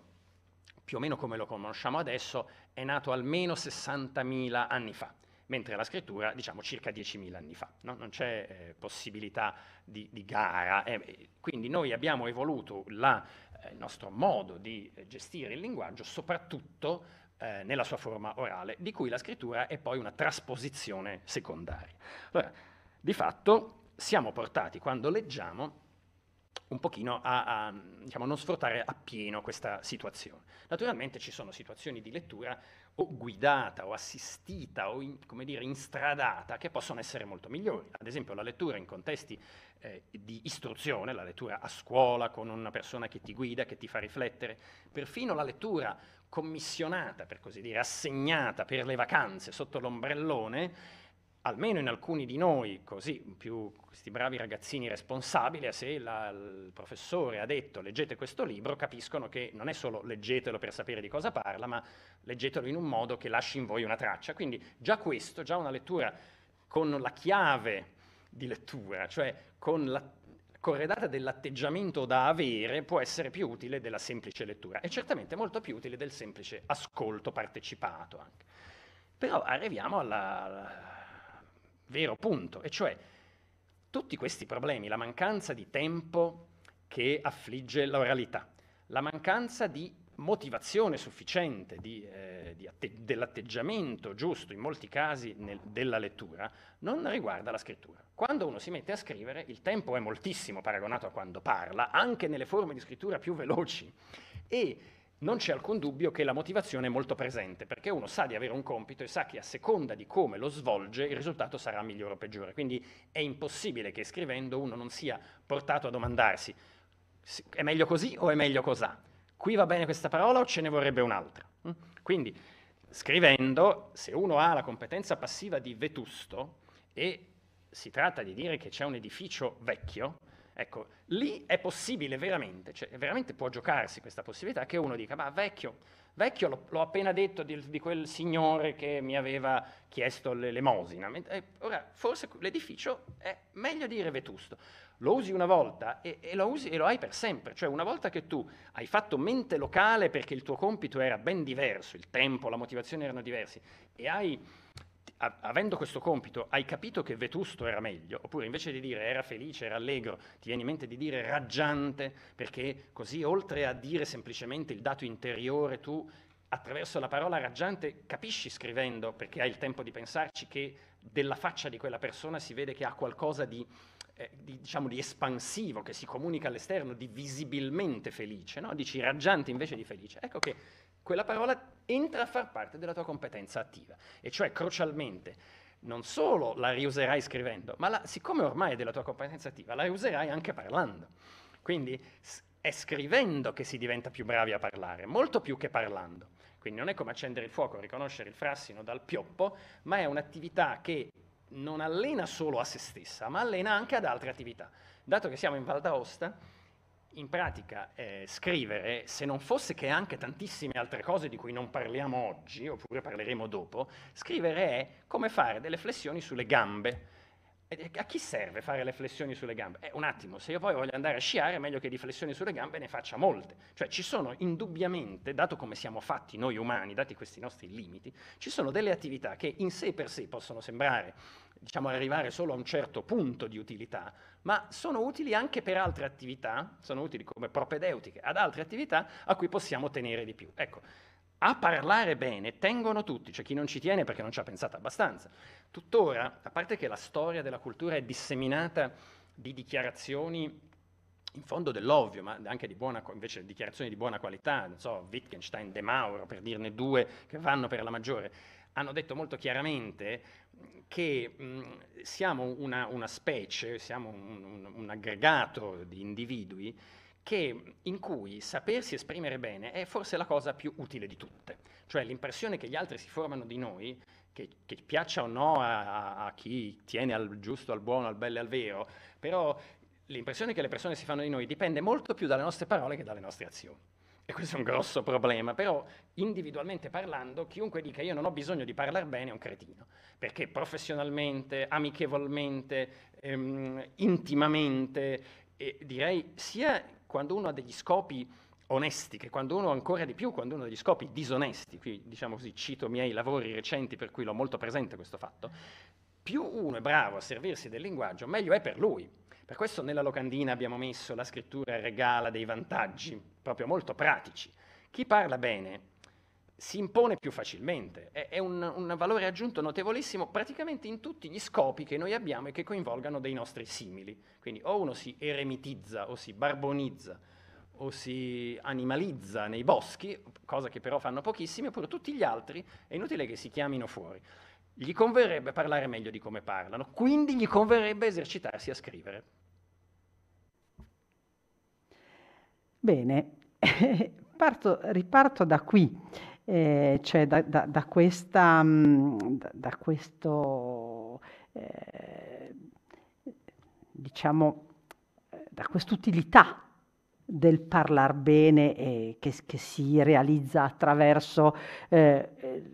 più o meno come lo conosciamo adesso, è nato almeno 60.000 anni fa, mentre la scrittura, diciamo, circa 10.000 anni fa. No? Non c'è eh, possibilità di, di gara. Eh, quindi noi abbiamo evoluto la, eh, il nostro modo di eh, gestire il linguaggio, soprattutto eh, nella sua forma orale, di cui la scrittura è poi una trasposizione secondaria. Allora, di fatto siamo portati, quando leggiamo, un pochino a, a diciamo, non sfruttare appieno questa situazione. Naturalmente ci sono situazioni di lettura o guidata o assistita o in, come dire instradata che possono essere molto migliori. Ad esempio la lettura in contesti eh, di istruzione, la lettura a scuola con una persona che ti guida, che ti fa riflettere, perfino la lettura commissionata, per così dire, assegnata per le vacanze sotto l'ombrellone, almeno in alcuni di noi, così più questi bravi ragazzini responsabili, eh, se la, il professore ha detto leggete questo libro, capiscono che non è solo leggetelo per sapere di cosa parla, ma leggetelo in un modo che lasci in voi una traccia. Quindi già questo, già una lettura con la chiave di lettura, cioè con la, corredata dell'atteggiamento da avere, può essere più utile della semplice lettura e certamente molto più utile del semplice ascolto partecipato anche. Però arriviamo alla, vero punto, e cioè tutti questi problemi, la mancanza di tempo che affligge l'oralità, la mancanza di motivazione sufficiente di, eh, di atte- dell'atteggiamento giusto in molti casi nel, della lettura non riguarda la scrittura. Quando uno si mette a scrivere il tempo è moltissimo paragonato a quando parla, anche nelle forme di scrittura più veloci e non c'è alcun dubbio che la motivazione è molto presente, perché uno sa di avere un compito e sa che a seconda di come lo svolge il risultato sarà migliore o peggiore. Quindi è impossibile che scrivendo uno non sia portato a domandarsi è meglio così o è meglio cos'ha? Qui va bene questa parola o ce ne vorrebbe un'altra? Mm? Quindi scrivendo, se uno ha la competenza passiva di vetusto e si tratta di dire che c'è un edificio vecchio, Ecco, lì è possibile veramente, cioè veramente può giocarsi questa possibilità che uno dica, ma vecchio, vecchio l'ho, l'ho appena detto di, di, quel signore che mi aveva chiesto l'elemosina, eh, ora forse l'edificio è meglio dire vetusto, lo usi una volta e, e, lo usi, e lo hai per sempre, cioè una volta che tu hai fatto mente locale perché il tuo compito era ben diverso, il tempo, la motivazione erano diversi e hai avendo questo compito, hai capito che vetusto era meglio, oppure invece di dire era felice, era allegro, ti viene in mente di dire raggiante, perché così oltre a dire semplicemente il dato interiore, tu attraverso la parola raggiante capisci scrivendo, perché hai il tempo di pensarci, che della faccia di quella persona si vede che ha qualcosa di, eh, di, diciamo, di espansivo, che si comunica all'esterno, di visibilmente felice, no? dici raggiante invece di felice. Ecco che quella parola entra a far parte della tua competenza attiva, e cioè crucialmente non solo la riuserai scrivendo, ma la, siccome ormai è della tua competenza attiva, la riuserai anche parlando. Quindi è scrivendo che si diventa più bravi a parlare, molto più che parlando. Quindi non è come accendere il fuoco, riconoscere il frassino dal pioppo, ma è un'attività che non allena solo a se stessa, ma allena anche ad altre attività. Dato che siamo in Val d'Aosta, in pratica eh, scrivere, se non fosse che anche tantissime altre cose di cui non parliamo oggi, oppure parleremo dopo, scrivere è come fare delle flessioni sulle gambe eh, eh, a chi serve fare le flessioni sulle gambe? Eh, un attimo, se io poi voglio andare a sciare, è meglio che di flessioni sulle gambe ne faccia molte. Cioè ci sono indubbiamente, dato come siamo fatti noi umani, dati questi nostri limiti, ci sono delle attività che in sé per sé possono sembrare, diciamo, arrivare solo a un certo punto di utilità, ma sono utili anche per altre attività, sono utili come propedeutiche ad altre attività a cui possiamo tenere di più. Ecco, a parlare bene tengono tutti, c'è cioè chi non ci tiene perché non ci ha pensato abbastanza. Tuttora, a parte che la storia della cultura è disseminata di dichiarazioni in fondo dell'ovvio, ma anche di buona, invece dichiarazioni di buona qualità, non so, Wittgenstein, De Mauro, per dirne due che vanno per la maggiore, hanno detto molto chiaramente che mh, siamo una, una, specie, siamo un, un, un aggregato di individui che, in cui sapersi esprimere bene è forse la cosa più utile di tutte. Cioè l'impressione che gli altri si formano di noi, che, che piaccia o no a, a, chi tiene al giusto, al buono, al bello e al vero, però l'impressione che le persone si fanno di noi dipende molto più dalle nostre parole che dalle nostre azioni. E questo è un grosso problema, però individualmente parlando, chiunque dica io non ho bisogno di parlare bene è un cretino, perché professionalmente, amichevolmente, ehm, intimamente, eh, direi sia quando uno ha degli scopi onesti, che quando uno ancora di più, quando uno ha degli scopi disonesti, qui diciamo così cito i miei lavori recenti per cui l'ho molto presente questo fatto, più uno è bravo a servirsi del linguaggio, meglio è per lui. Per questo nella locandina abbiamo messo la scrittura regala dei vantaggi, proprio molto pratici. Chi parla bene si impone più facilmente, è, è un, un, valore aggiunto notevolissimo praticamente in tutti gli scopi che noi abbiamo e che coinvolgano dei nostri simili. Quindi o uno si eremitizza o si barbonizza o si animalizza nei boschi, cosa che però fanno pochissimi, oppure tutti gli altri è inutile che si chiamino fuori. Gli converrebbe parlare meglio di come parlano, quindi gli converrebbe esercitarsi a scrivere. Bene, (laughs) Parto, riparto da qui eh, cioè da, da, da, questa, mm, da questo, eh, diciamo, da quest'utilità del parlare bene eh, che, che, si realizza attraverso eh, eh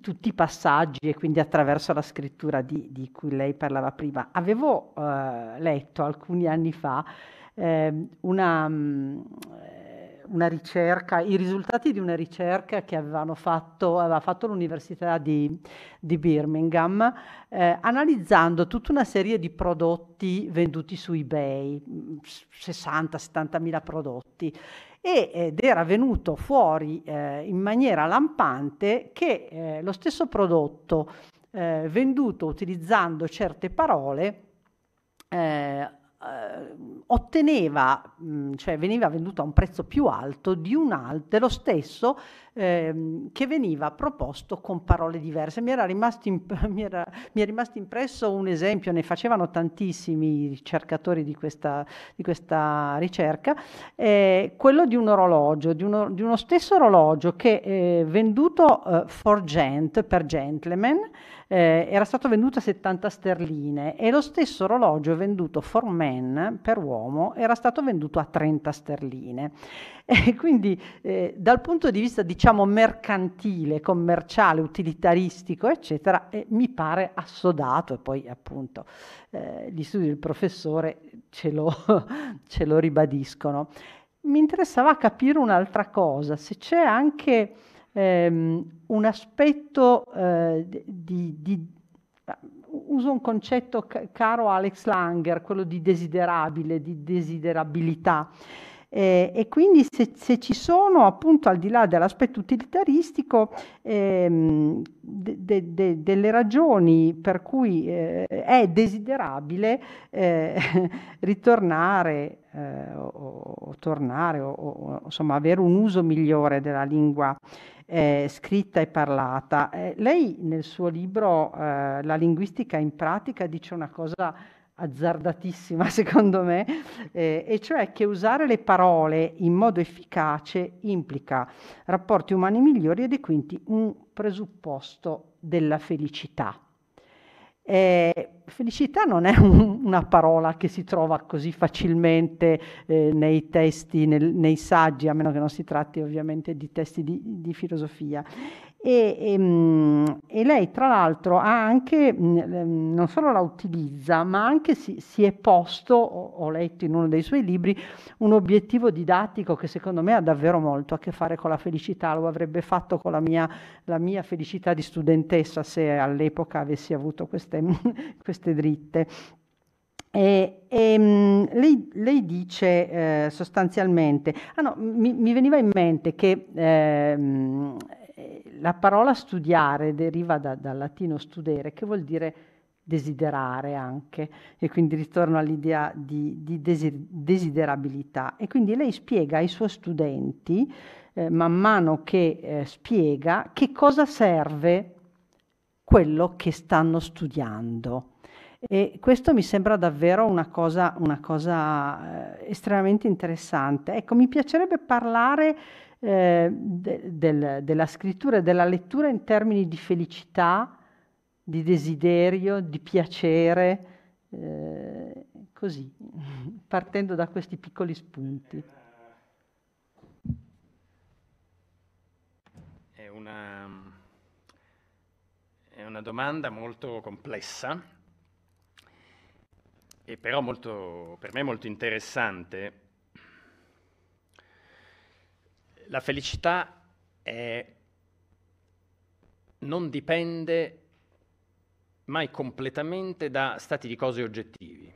tutti i passaggi e quindi attraverso la scrittura di, di cui lei parlava prima. Avevo eh, letto alcuni anni fa ehm, una... Mh, mm, una ricerca, i risultati di una ricerca che fatto, aveva fatto l'Università di, di Birmingham, eh, analizzando tutta una serie di prodotti venduti su eBay, 60-70 mila prodotti, ed era venuto fuori eh, in maniera lampante che eh, lo stesso prodotto eh, venduto utilizzando certe parole eh, eh, otteneva, mh, mm, cioè veniva venduto a un prezzo più alto di un al- dello stesso ehm, che veniva proposto con parole diverse. Mi era, imp- (laughs) mi, era, mi era, rimasto impresso un esempio, ne facevano tantissimi ricercatori di questa, di questa ricerca, eh, quello di un orologio, di uno, di uno stesso orologio che eh, venduto eh, for gent, per gentleman, eh, era stato venduto a 70 sterline e lo stesso orologio venduto for men per uomo era stato venduto a 30 sterline. (laughs) E quindi eh, dal punto di vista diciamo mercantile, commerciale, utilitaristico, eccetera, eh, mi pare assodato e poi appunto eh, gli studi del professore ce lo, (laughs) ce lo ribadiscono. Mi interessava capire un'altra cosa, se c'è anche ehm, un aspetto eh, di, di, Uso un concetto caro a Alex Langer, quello di desiderabile, di desiderabilità. Eh, e quindi se, se, ci sono, appunto, al di là dell'aspetto utilitaristico, ehm, de, de, de, delle ragioni per cui eh, è desiderabile eh, (laughs) ritornare eh, o, o, tornare o, o, insomma avere un uso migliore della lingua eh, scritta e parlata. Eh, lei nel suo libro eh, La linguistica in pratica dice una cosa azzardatissima (laughs) secondo me, eh, e cioè che usare le parole in modo efficace implica rapporti umani migliori ed è quindi un presupposto della felicità. Eh, felicità non è un, una parola che si trova così facilmente eh, nei testi, nel, nei saggi, a meno che non si tratti ovviamente di testi di, di filosofia. E, e, ehm, e, lei tra l'altro ha anche, mm, ehm, non solo la utilizza, ma anche si, si è posto, ho letto in uno dei suoi libri, un obiettivo didattico che secondo me ha davvero molto a che fare con la felicità, lo avrebbe fatto con la mia, la mia felicità di studentessa se all'epoca avessi avuto queste, (laughs) queste dritte. E, e, ehm, lei, lei, dice eh, sostanzialmente, ah no, mi, mi, veniva in mente che eh, eh, la parola studiare deriva da, dal latino studere, che vuol dire desiderare anche, e quindi ritorno all'idea di, di desiderabilità. E quindi lei spiega ai suoi studenti, eh, man mano che eh, spiega, che cosa serve quello che stanno studiando. E questo mi sembra davvero una cosa, una cosa eh, estremamente interessante. Ecco, mi piacerebbe parlare eh, de, del, della scrittura e della lettura in termini di felicità, di desiderio, di piacere, eh, così, (laughs) partendo da questi piccoli spunti. È una, è una domanda molto complessa, e però molto, per me molto interessante la felicità è, non dipende mai completamente da stati di cose oggettivi,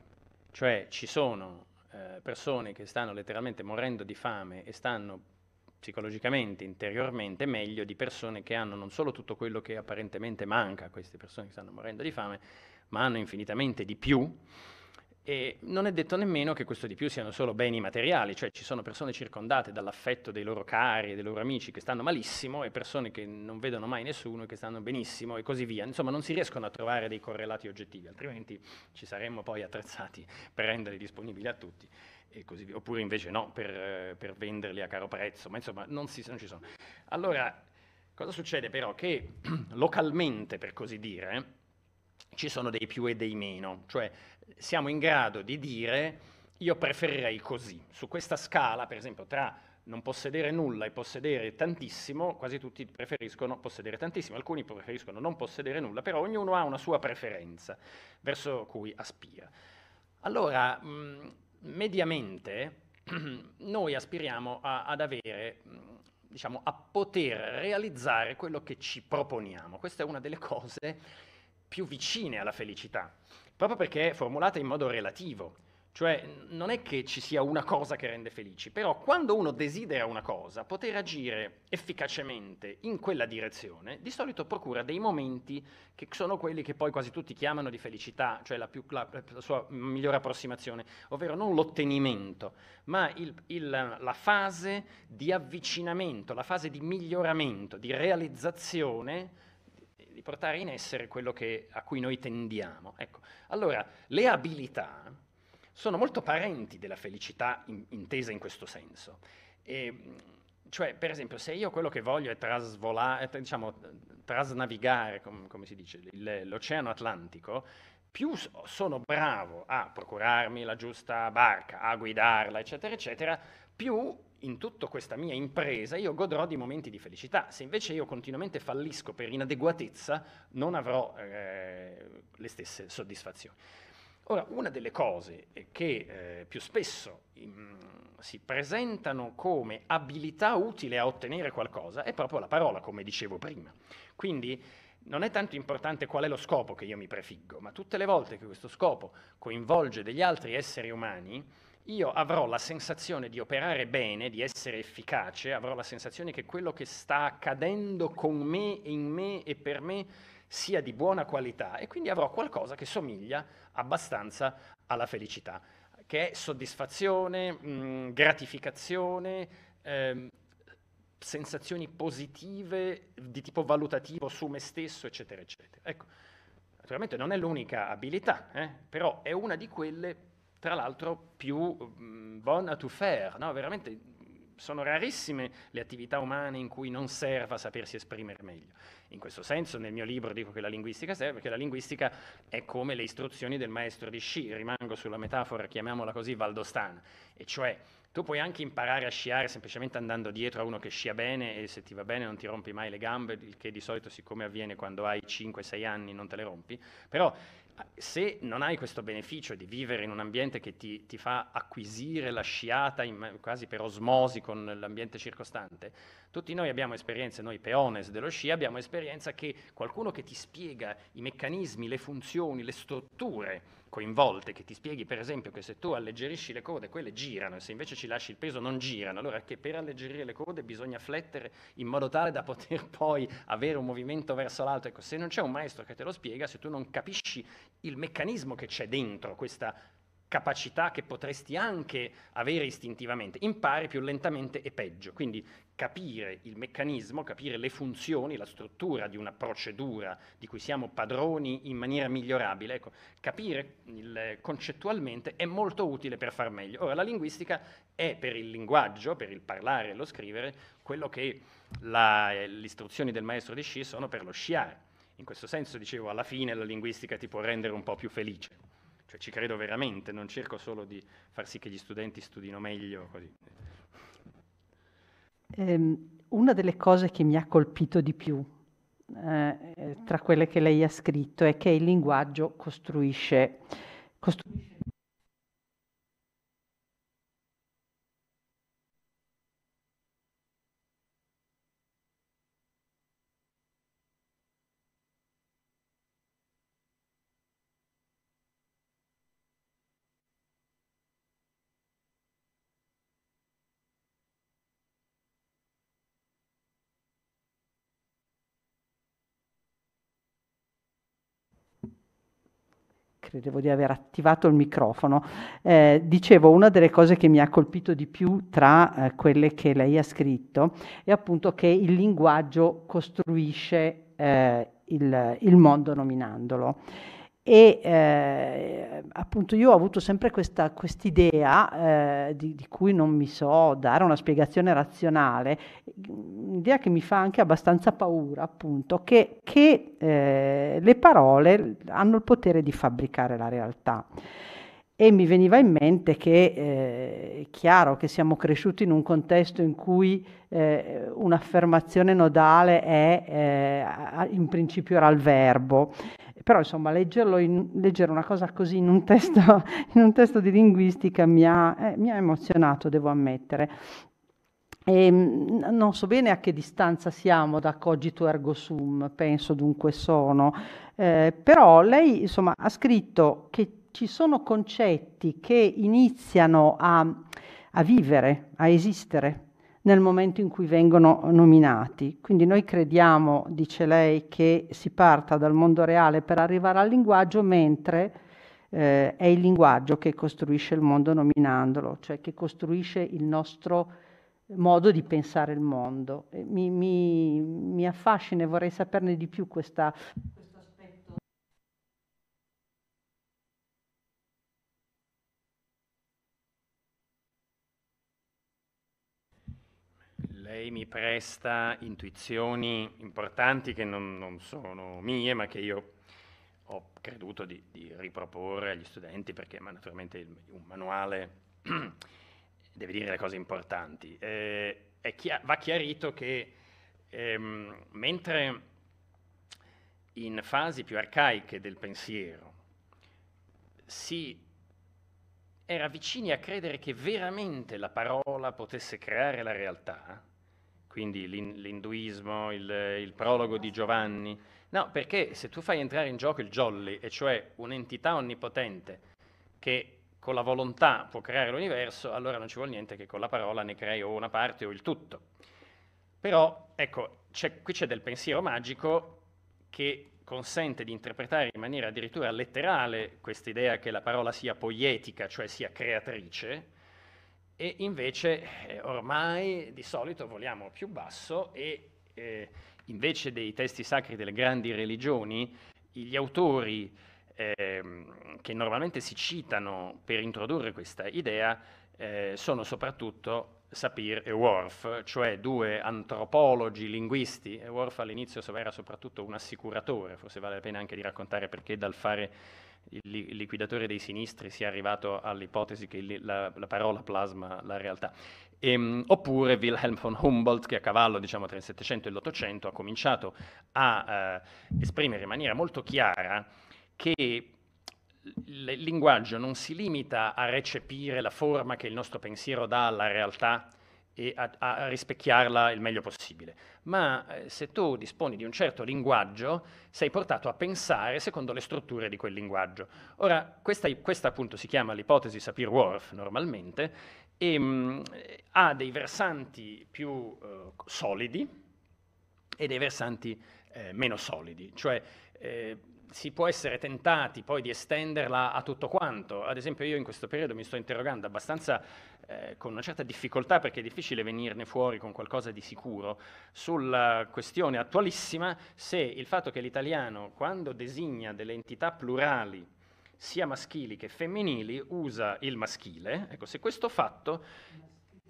cioè ci sono eh, persone che stanno letteralmente morendo di fame e stanno psicologicamente, interiormente meglio di persone che hanno non solo tutto quello che apparentemente manca a queste persone che stanno morendo di fame, ma hanno infinitamente di più e non è detto nemmeno che questo di più siano solo beni materiali, cioè ci sono persone circondate dall'affetto dei loro cari e dei loro amici che stanno malissimo e persone che non vedono mai nessuno e che stanno benissimo e così via. Insomma, non si riescono a trovare dei correlati oggettivi, altrimenti ci saremmo poi attrezzati per renderli disponibili a tutti e così via, oppure invece no, per, eh, per venderli a caro prezzo, ma insomma non, si, non ci sono. Allora, cosa succede però? Che (clears throat) localmente, per così dire, ci sono dei più e dei meno, cioè siamo in grado di dire io preferirei così. Su questa scala, per esempio, tra non possedere nulla e possedere tantissimo, quasi tutti preferiscono possedere tantissimo, alcuni preferiscono non possedere nulla, però ognuno ha una sua preferenza verso cui aspira. Allora, mh, mm, mediamente (clears throat) noi aspiriamo a, ad avere, mm, diciamo, a poter realizzare quello che ci proponiamo. Questa è una delle cose più vicine alla felicità, proprio perché è formulata in modo relativo, cioè non è che ci sia una cosa che rende felici, però quando uno desidera una cosa, poter agire efficacemente in quella direzione di solito procura dei momenti che sono quelli che poi quasi tutti chiamano di felicità, cioè la, più, la, la sua migliore approssimazione, ovvero non l'ottenimento, ma il, il, la fase di avvicinamento, la fase di miglioramento, di realizzazione di portare in essere quello che, a cui noi tendiamo. Ecco. Allora, le abilità sono molto parenti della felicità in, intesa in questo senso. E, cioè, per esempio, se io quello che voglio è trasvolare, diciamo, trasnavigare, com, come si dice, il, l'oceano Atlantico, più sono bravo a procurarmi la giusta barca, a guidarla, eccetera, eccetera, più in tutta questa mia impresa io godrò di momenti di felicità, se invece io continuamente fallisco per inadeguatezza non avrò eh, le stesse soddisfazioni. Ora, una delle cose che eh, più spesso in, mm, si presentano come abilità utile a ottenere qualcosa è proprio la parola, come dicevo prima. Quindi non è tanto importante qual è lo scopo che io mi prefiggo, ma tutte le volte che questo scopo coinvolge degli altri esseri umani, io avrò la sensazione di operare bene, di essere efficace, avrò la sensazione che quello che sta accadendo con me, in me e per me sia di buona qualità e quindi avrò qualcosa che somiglia abbastanza alla felicità, che è soddisfazione, mh, mm, gratificazione, ehm, sensazioni positive di tipo valutativo su me stesso, eccetera, eccetera. Ecco, naturalmente non è l'unica abilità, eh, però è una di quelle tra l'altro più mm, bonne à tout faire, no? veramente sono rarissime le attività umane in cui non serva sapersi esprimere meglio. In questo senso nel mio libro dico che la linguistica serve perché la linguistica è come le istruzioni del maestro di sci, rimango sulla metafora, chiamiamola così, valdostana, e cioè tu puoi anche imparare a sciare semplicemente andando dietro a uno che scia bene e se ti va bene non ti rompi mai le gambe, il che di solito siccome avviene quando hai 5-6 anni non te le rompi, però se non hai questo beneficio di vivere in un ambiente che ti, ti fa acquisire la sciata in, quasi per osmosi con l'ambiente circostante, tutti noi abbiamo esperienze, noi peones dello sci, abbiamo esperienza che qualcuno che ti spiega i meccanismi, le funzioni, le strutture coinvolte, che ti spieghi per esempio che se tu alleggerisci le code quelle girano e se invece ci lasci il peso non girano, allora che per alleggerire le code bisogna flettere in modo tale da poter (laughs) poi avere un movimento verso l'alto, ecco se non c'è un maestro che te lo spiega, se tu non capisci il meccanismo che c'è dentro questa capacità che potresti anche avere istintivamente, impari più lentamente e peggio. Quindi capire il meccanismo, capire le funzioni, la struttura di una procedura di cui siamo padroni in maniera migliorabile, ecco, capire il, concettualmente è molto utile per far meglio. Ora, la linguistica è per il linguaggio, per il parlare e lo scrivere, quello che la, eh, le istruzioni del maestro di sci sono per lo sciare. In questo senso, dicevo, alla fine la linguistica ti può rendere un po' più felice cioè ci credo veramente, non cerco solo di far sì che gli studenti studino meglio. Eh, una delle cose che mi ha colpito di più eh, tra quelle che lei ha scritto è che il linguaggio costruisce, costruisce credevo di aver attivato il microfono, eh, dicevo una delle cose che mi ha colpito di più tra eh, quelle che lei ha scritto è appunto che il linguaggio costruisce eh, il, il mondo nominandolo. E eh, appunto io ho avuto sempre questa idea eh, di, di, cui non mi so dare una spiegazione razionale, un'idea che mi fa anche abbastanza paura, appunto, che, che eh, le parole hanno il potere di fabbricare la realtà. E mi veniva in mente che eh, è chiaro che siamo cresciuti in un contesto in cui eh, un'affermazione nodale è eh, in principio era il verbo però insomma leggerlo in, leggere una cosa così in un testo, (laughs) in un testo di linguistica mi ha, eh, mi ha emozionato, devo ammettere. E, ehm, non so bene a che distanza siamo da Cogito Ergo Sum, penso dunque sono, eh, però lei insomma, ha scritto che ci sono concetti che iniziano a, a vivere, a esistere, nel momento in cui vengono nominati. Quindi noi crediamo, dice lei, che si parta dal mondo reale per arrivare al linguaggio, mentre eh, è il linguaggio che costruisce il mondo nominandolo, cioè che costruisce il nostro modo di pensare il mondo. Mi, mi, mi affascina e vorrei saperne di più questa lei mi presta intuizioni importanti che non, non sono mie, ma che io ho creduto di, di riproporre agli studenti, perché ma naturalmente il, un manuale (clears throat) deve dire le cose importanti. Eh, chia- va chiarito che ehm, mentre in fasi più arcaiche del pensiero si era vicini a credere che veramente la parola potesse creare la realtà, quindi l'induismo, il, il, prologo di Giovanni. No, perché se tu fai entrare in gioco il jolly, e cioè un'entità onnipotente che con la volontà può creare l'universo, allora non ci vuole niente che con la parola ne crei o una parte o il tutto. Però, ecco, c'è, qui c'è del pensiero magico che consente di interpretare in maniera addirittura letterale questa idea che la parola sia poietica, cioè sia creatrice, e invece eh, ormai di solito voliamo più basso e eh, invece dei testi sacri delle grandi religioni, gli autori ehm, che normalmente si citano per introdurre questa idea eh, sono soprattutto Sapir e Worf, cioè due antropologi linguisti, Worf all'inizio era soprattutto un assicuratore, forse vale la pena anche di raccontare perché dal fare il liquidatore dei sinistri si è arrivato all'ipotesi che la, la parola plasma la realtà. Ehm, oppure Wilhelm von Humboldt, che a cavallo diciamo, tra il Settecento e l'Ottocento ha cominciato a eh, esprimere in maniera molto chiara che il linguaggio non si limita a recepire la forma che il nostro pensiero dà alla realtà e a, a rispecchiarla il meglio possibile, ma eh, se tu disponi di un certo linguaggio sei portato a pensare secondo le strutture di quel linguaggio. Ora, questa, questa appunto si chiama l'ipotesi Sapir-Whorf normalmente e mh, mm, ha dei versanti più eh, solidi e dei versanti eh, meno solidi, cioè eh, si può essere tentati poi di estenderla a tutto quanto. Ad esempio io in questo periodo mi sto interrogando abbastanza eh, con una certa difficoltà, perché è difficile venirne fuori con qualcosa di sicuro, sulla questione attualissima se il fatto che l'italiano quando designa delle entità plurali, sia maschili che femminili, usa il maschile, ecco, se questo fatto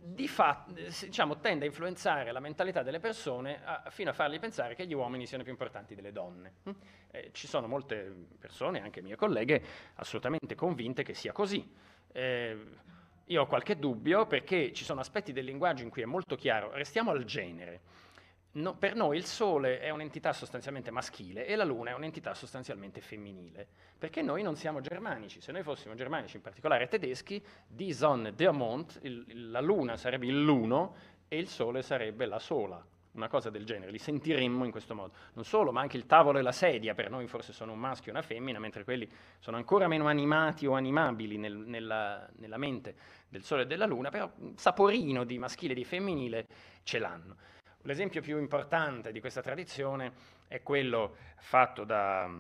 di fatto, diciamo, tende a influenzare la mentalità delle persone a, fino a fargli pensare che gli uomini siano più importanti delle donne. Mm? Eh, ci sono molte persone, anche mie colleghe, assolutamente convinte che sia così. Eh, io ho qualche dubbio perché ci sono aspetti del linguaggio in cui è molto chiaro, restiamo al genere no, per noi il Sole è un'entità sostanzialmente maschile e la Luna è un'entità sostanzialmente femminile, perché noi non siamo germanici. Se noi fossimo germanici, in particolare tedeschi, di Sonne, der Mond, il, la Luna sarebbe il l'uno e il Sole sarebbe la sola, una cosa del genere, li sentiremmo in questo modo. Non solo, ma anche il tavolo e la sedia per noi forse sono un maschio e una femmina, mentre quelli sono ancora meno animati o animabili nel, nella, nella, mente del Sole e della Luna, però un saporino di maschile e di femminile ce l'hanno. L'esempio più importante di questa tradizione è quello fatto da,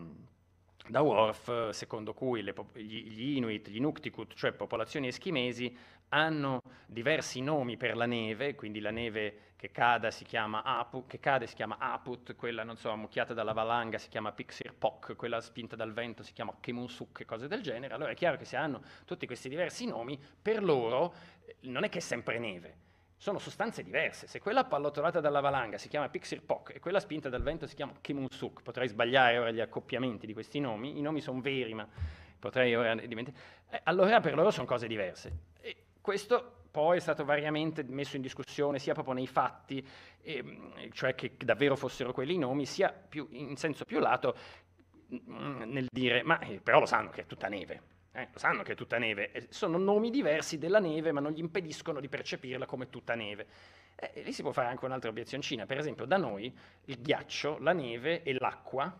da Worf, secondo cui le, gli Inuit, gli Nuktikut, cioè popolazioni eschimesi, hanno diversi nomi per la neve, quindi la neve che, si Apu, che cade si chiama Aput, quella non so, ammucchiata dalla valanga si chiama Pixirpok, quella spinta dal vento si chiama Kemunsuk e cose del genere. Allora è chiaro che se hanno tutti questi diversi nomi, per loro eh, non è che è sempre neve, sono sostanze diverse. Se quella pallottolata dalla valanga si chiama Pixirpok e quella spinta dal vento si chiama Kimunsuk, potrei sbagliare ora gli accoppiamenti di questi nomi, i nomi sono veri, ma potrei ora diventare... Eh, allora per loro sono cose diverse. E questo poi è stato variamente messo in discussione sia proprio nei fatti, eh, cioè che davvero fossero quelli i nomi, sia più, in senso più lato mm, nel dire, ma eh, però lo sanno che è tutta neve, eh, lo sanno che è tutta neve, eh, sono nomi diversi della neve ma non gli impediscono di percepirla come tutta neve. Eh, lì si può fare anche un'altra obiezioncina, per esempio da noi il ghiaccio, la neve e l'acqua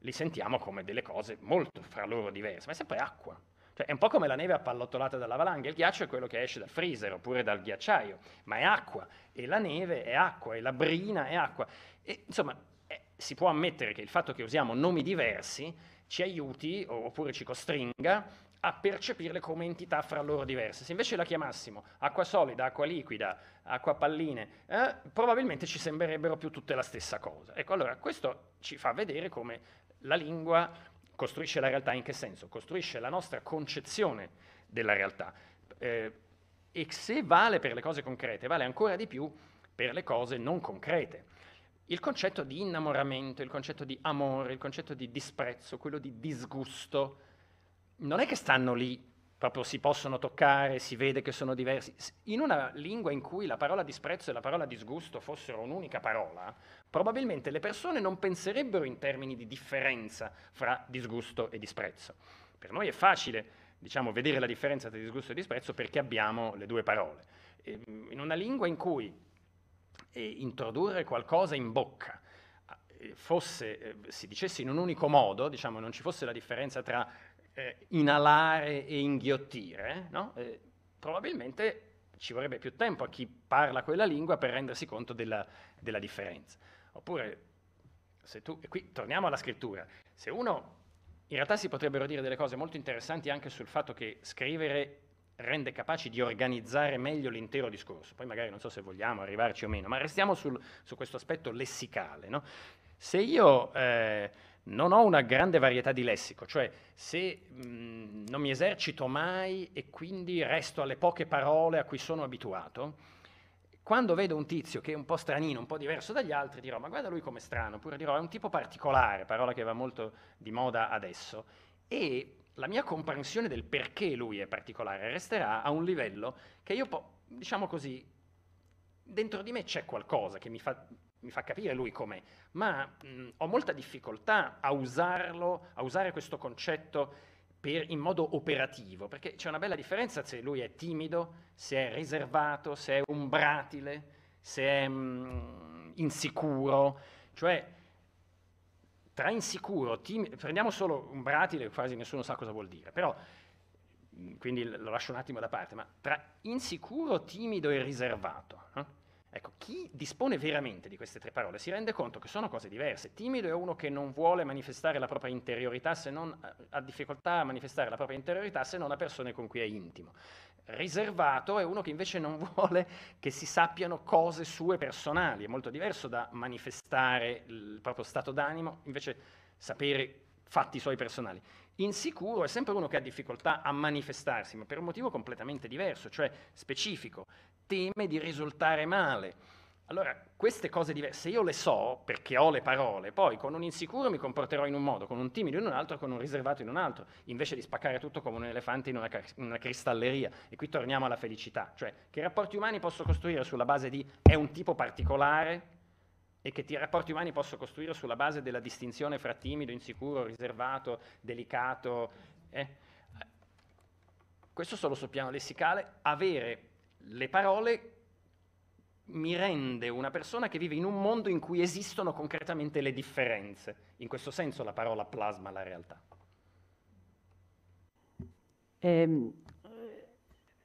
li sentiamo come delle cose molto fra loro diverse, ma è sempre acqua. Cioè, è un po' come la neve appallottolata dalla valanga, il ghiaccio è quello che esce dal freezer oppure dal ghiacciaio, ma è acqua, e la neve è acqua, e la brina è acqua. E, insomma, eh, si può ammettere che il fatto che usiamo nomi diversi ci aiuti oppure ci costringa a percepirle come entità fra loro diverse. Se invece la chiamassimo acqua solida, acqua liquida, acqua palline, eh, probabilmente ci sembrerebbero più tutte la stessa cosa. Ecco, allora questo ci fa vedere come la lingua costruisce la realtà in che senso? Costruisce la nostra concezione della realtà. Eh, e se vale per le cose concrete, vale ancora di più per le cose non concrete. Il concetto di innamoramento, il concetto di amore, il concetto di disprezzo, quello di disgusto, non è che stanno lì, proprio si possono toccare, si vede che sono diversi. In una lingua in cui la parola disprezzo e la parola disgusto fossero un'unica parola, probabilmente le persone non penserebbero in termini di differenza fra disgusto e disprezzo. Per noi è facile diciamo, vedere la differenza tra disgusto e disprezzo perché abbiamo le due parole. Ehm, in una lingua in cui eh, introdurre qualcosa in bocca eh, fosse, eh, si dicesse in un unico modo, diciamo, non ci fosse la differenza tra eh, inalare e inghiottire, no? eh, probabilmente ci vorrebbe più tempo a chi parla quella lingua per rendersi conto della, della differenza. Oppure, se tu, e qui torniamo alla scrittura, se uno, in realtà si potrebbero dire delle cose molto interessanti anche sul fatto che scrivere rende capaci di organizzare meglio l'intero discorso, poi magari non so se vogliamo arrivarci o meno, ma restiamo sul, su questo aspetto lessicale. No? Se io eh, non ho una grande varietà di lessico, cioè se mh, mhmm, non mi esercito mai e quindi resto alle poche parole a cui sono abituato, quando vedo un tizio che è un po' stranino, un po' diverso dagli altri, dirò ma guarda lui com'è strano, oppure dirò è un tipo particolare, parola che va molto di moda adesso, e la mia comprensione del perché lui è particolare resterà a un livello che io, po- diciamo così, dentro di me c'è qualcosa che mi fa mi fa capire lui com'è, ma mh, ho molta difficoltà a usarlo, a usare questo concetto per, in modo operativo, perché c'è una bella differenza se lui è timido, se è riservato, se è umbratile, se è mh, insicuro, cioè tra insicuro, timido, prendiamo solo umbratile, quasi nessuno sa cosa vuol dire, però quindi lo lascio un attimo da parte, ma tra insicuro, timido e riservato, Ecco, chi dispone veramente di queste tre parole si rende conto che sono cose diverse. Timido è uno che non vuole manifestare la propria interiorità se non eh, ha difficoltà a manifestare la propria interiorità se non a persone con cui è intimo. Riservato è uno che invece non (laughs) vuole che si sappiano cose sue personali, è molto diverso da manifestare il proprio stato d'animo, invece sapere fatti suoi personali. Insicuro è sempre uno che ha difficoltà a manifestarsi, ma per un motivo completamente diverso, cioè specifico. Teme di risultare male. Allora, queste cose diverse io le so perché ho le parole, poi con un insicuro mi comporterò in un modo, con un timido in un altro, con un riservato in un altro, invece di spaccare tutto come un elefante in una, in una cristalleria. E qui torniamo alla felicità, cioè che rapporti umani posso costruire sulla base di è un tipo particolare, e che i rapporti umani posso costruire sulla base della distinzione fra timido, insicuro, riservato, delicato. Eh? Questo solo sul piano lessicale, avere le parole mi rende una persona che vive in un mondo in cui esistono concretamente le differenze. In questo senso la parola plasma la realtà. Eh,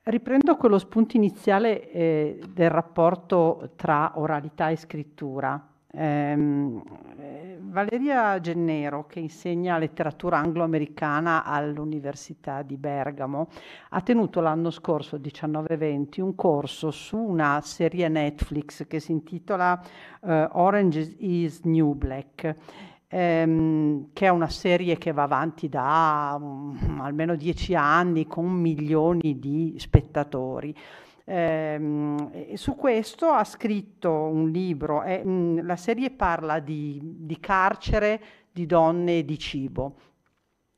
Riprendo quello spunto iniziale eh, del rapporto tra oralità e scrittura. Ehm, eh, Valeria Gennero, che insegna letteratura anglo-americana all'Università di Bergamo, ha tenuto l'anno scorso, 19-20, un corso su una serie Netflix che si intitola eh, Orange is New Black ehm, che è una serie che va avanti da um, almeno dieci anni con milioni di spettatori. Eh, su questo ha scritto un libro, eh, la serie parla di, di, carcere, di donne e di cibo.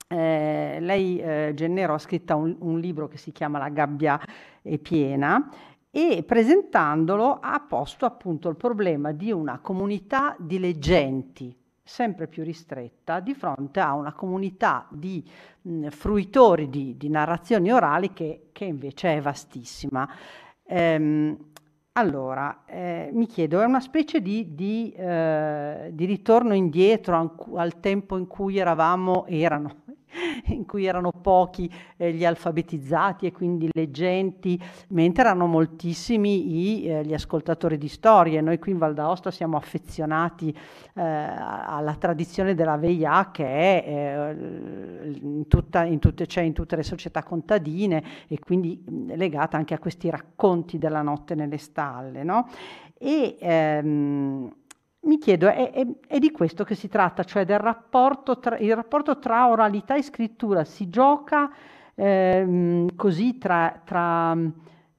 Eh, lei, eh, Gennero, ha scritto un, un libro che si chiama La gabbia è piena e presentandolo ha posto appunto il problema di una comunità di leggenti, sempre più ristretta di fronte a una comunità di mh, fruitori di, di, narrazioni orali che, che invece è vastissima. Ehm, allora, eh, mi chiedo, è una specie di, di, eh, di ritorno indietro al tempo in cui eravamo, erano, (laughs) in cui erano pochi eh, gli alfabetizzati e quindi leggenti, mentre erano moltissimi i, eh, gli ascoltatori di storie. Noi qui in Val d'Aosta siamo affezionati eh, alla tradizione della veia che è, eh, in, tutta, in, tutte, cioè in tutte le società contadine e quindi legata anche a questi racconti della notte nelle stalle. No? E, ehm, mi chiedo, è, è, è, di questo che si tratta, cioè del rapporto tra, rapporto tra oralità e scrittura, si gioca eh, così tra, tra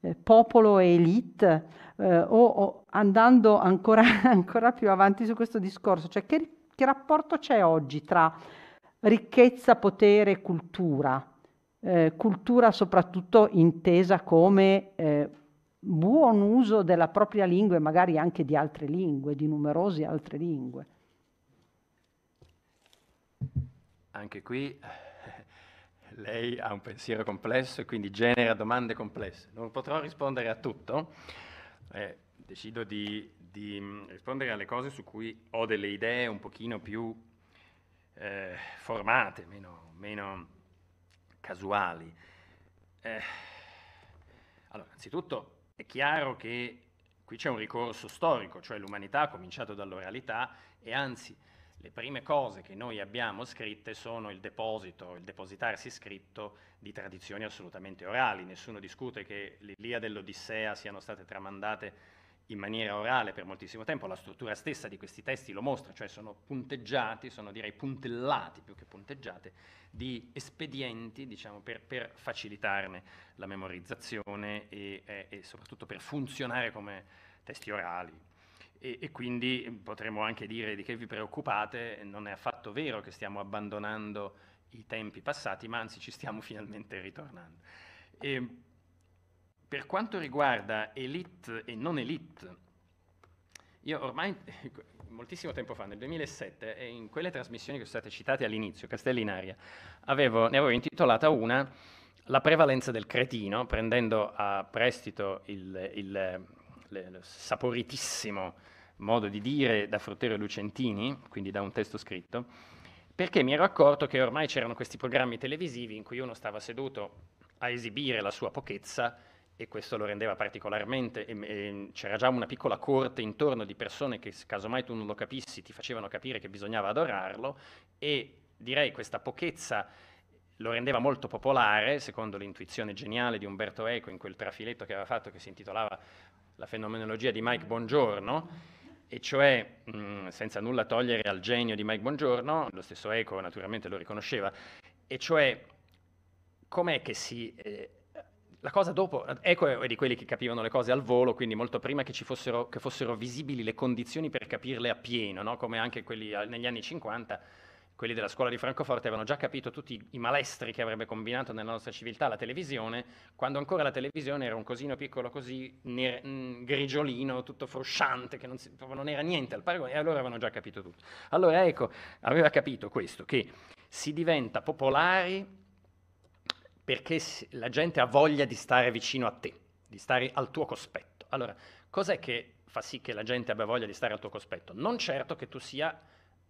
eh, popolo e elite eh, o, o, andando ancora, (laughs) ancora, più avanti su questo discorso, cioè che, che rapporto c'è oggi tra ricchezza, potere e cultura, eh, cultura soprattutto intesa come eh, buon uso della propria lingua e magari anche di altre lingue, di numerose altre lingue. Anche qui (laughs) lei ha un pensiero complesso e quindi genera domande complesse. Non potrò rispondere a tutto, eh, decido di, di, mm, rispondere alle cose su cui ho delle idee un pochino più eh, formate, meno, meno casuali. Eh, allora, anzitutto è chiaro che qui c'è un ricorso storico, cioè l'umanità ha cominciato dall'oralità e anzi le prime cose che noi abbiamo scritte sono il deposito, il depositarsi scritto di tradizioni assolutamente orali. Nessuno discute che l'Ilia dell'Odissea siano state tramandate in maniera orale per moltissimo tempo, la struttura stessa di questi testi lo mostra, cioè sono punteggiati, sono direi puntellati più che punteggiate, di espedienti diciamo, per, per, facilitarne la memorizzazione e, eh, e, soprattutto per funzionare come testi orali. E, e quindi potremmo anche dire di che vi preoccupate, non è affatto vero che stiamo abbandonando i tempi passati, ma anzi ci stiamo (laughs) finalmente ritornando. E, per quanto riguarda elite e non elite, io ormai, moltissimo tempo fa, nel 2007, in quelle trasmissioni che sono state citate all'inizio, Castellinaria, avevo, ne avevo intitolata una La prevalenza del cretino, prendendo a prestito il, il, il saporitissimo modo di dire da Fruttero Lucentini, quindi da un testo scritto, perché mi ero accorto che ormai c'erano questi programmi televisivi in cui uno stava seduto a esibire la sua pochezza e questo lo rendeva particolarmente, c'era già una piccola corte intorno di persone che casomai tu non lo capissi ti facevano capire che bisognava adorarlo e direi questa pochezza lo rendeva molto popolare, secondo l'intuizione geniale di Umberto Eco in quel trafiletto che aveva fatto che si intitolava La fenomenologia di Mike Bongiorno, e cioè, mh, mhmm, senza nulla togliere al genio di Mike Bongiorno, lo stesso Eco naturalmente lo riconosceva, e cioè com'è che si... Eh, la cosa dopo, ecco, è di quelli che capivano le cose al volo, quindi molto prima che, fossero, che fossero, visibili le condizioni per capirle appieno, no? come anche quelli negli anni 50, quelli della scuola di Francoforte avevano già capito tutti i malestri che avrebbe combinato nella nostra civiltà la televisione, quando ancora la televisione era un cosino piccolo così, ner- mm, grigiolino, tutto frusciante, che non, si, non era niente al paragone, e allora avevano già capito tutto. Allora ecco, aveva capito questo, che si diventa popolari perché la gente ha voglia di stare vicino a te, di stare al tuo cospetto. Allora, cos'è che fa sì che la gente abbia voglia di stare al tuo cospetto? Non certo che tu sia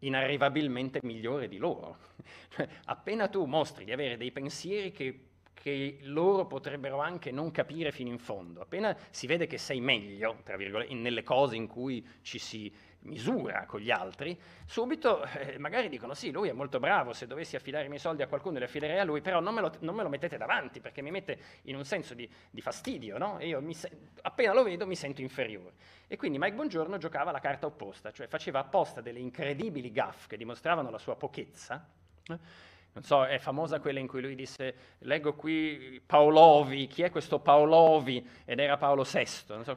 inarrivabilmente migliore di loro. (laughs) Cioè, appena tu mostri di avere dei pensieri che, che, loro potrebbero anche non capire fino in fondo, appena si vede che sei meglio, tra virgolette, nelle cose in cui ci si misura con gli altri, subito eh, magari dicono sì, lui è molto bravo, se dovessi affidare i miei soldi a qualcuno li affiderei a lui, però non me lo, non me lo mettete davanti perché mi mette in un senso di, di fastidio, no? E io se- appena lo vedo mi sento inferiore. E quindi Mike Bongiorno giocava la carta opposta, cioè faceva apposta delle incredibili gaff che dimostravano la sua pochezza, eh? Non so, è famosa quella in cui lui disse, leggo qui Paolovi, chi è questo Paolovi? Ed era Paolo VI. So,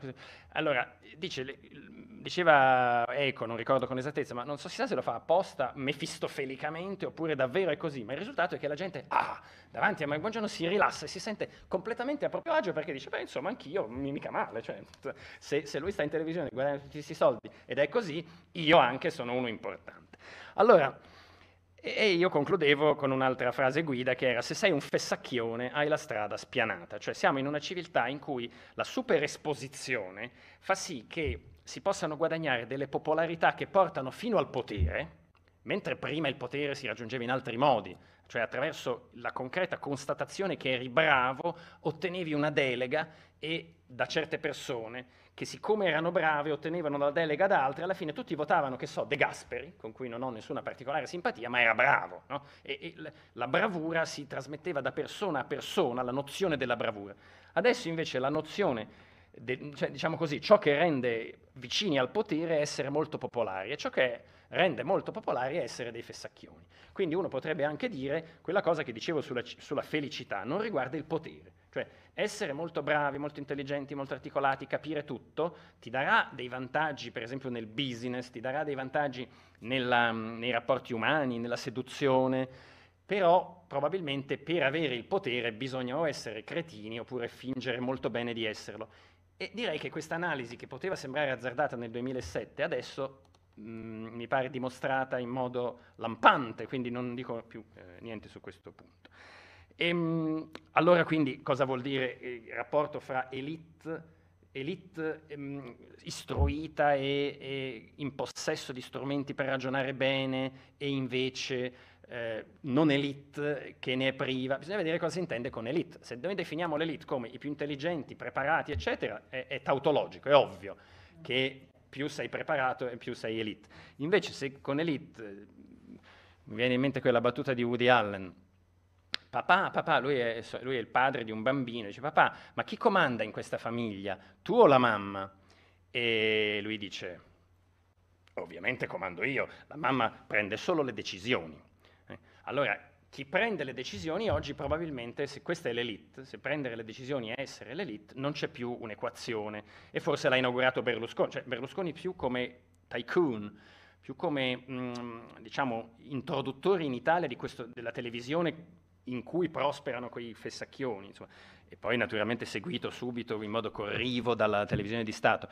allora, dice, diceva Eco, non ricordo con esattezza, ma non so si sa se lo fa apposta mefistofelicamente oppure davvero è così, ma il risultato è che la gente, ah, davanti a Mario Buongiorno si rilassa e si sente completamente a proprio agio perché dice, beh, insomma, anch'io mi mica male, cioè, se, se lui sta in televisione e guadagna tutti questi soldi ed è così, io anche sono uno importante. Allora, e io concludevo con un'altra frase guida che era se sei un fessacchione hai la strada spianata, cioè siamo in una civiltà in cui la superesposizione fa sì che si possano guadagnare delle popolarità che portano fino al potere, mentre prima il potere si raggiungeva in altri modi, cioè attraverso la concreta constatazione che eri bravo, ottenevi una delega e da certe persone che siccome erano brave ottenevano la delega ad altri, alla fine tutti votavano, che so, De Gasperi, con cui non ho nessuna particolare simpatia, ma era bravo. No? E, e la bravura si trasmetteva da persona a persona, la nozione della bravura. Adesso invece la nozione, de, cioè, diciamo così, ciò che rende vicini al potere è essere molto popolari e ciò che rende molto popolari è essere dei fessacchioni. Quindi uno potrebbe anche dire quella cosa che dicevo sulla, sulla felicità, non riguarda il potere cioè essere molto bravi, molto intelligenti, molto articolati, capire tutto, ti darà dei vantaggi, per esempio nel business, ti darà dei vantaggi nella, nei rapporti umani, nella seduzione, però probabilmente per avere il potere bisogna o essere cretini oppure fingere molto bene di esserlo. E direi che questa analisi che poteva sembrare azzardata nel 2007, adesso mh, mm, mi pare dimostrata in modo lampante, quindi non dico più eh, niente su questo punto. E, ehm, allora quindi cosa vuol dire eh, il rapporto fra elite, elite um, istruita e, e, in possesso di strumenti per ragionare bene e invece eh, non elite che ne è priva? Bisogna vedere cosa si intende con elite. Se noi definiamo l'elite come i più intelligenti, preparati, eccetera, è, è tautologico, è ovvio che più sei preparato e più sei elite. Invece se con elite, eh, mi viene in mente quella battuta di Woody Allen, papà, papà, lui è, lui è il padre di un bambino, dice papà, ma chi comanda in questa famiglia, tu o la mamma? E lui dice, ovviamente comando io, la mamma prende solo le decisioni. Eh? Allora, chi prende le decisioni oggi probabilmente, se questa è l'elite, se prendere le decisioni è essere l'elite, non c'è più un'equazione e forse l'ha inaugurato Berlusconi, cioè Berlusconi più come tycoon, più come mh, mm, diciamo, introduttore in Italia questo, della televisione in cui prosperano quei fessacchioni, insomma. e poi naturalmente seguito subito in modo corrivo dalla televisione di Stato.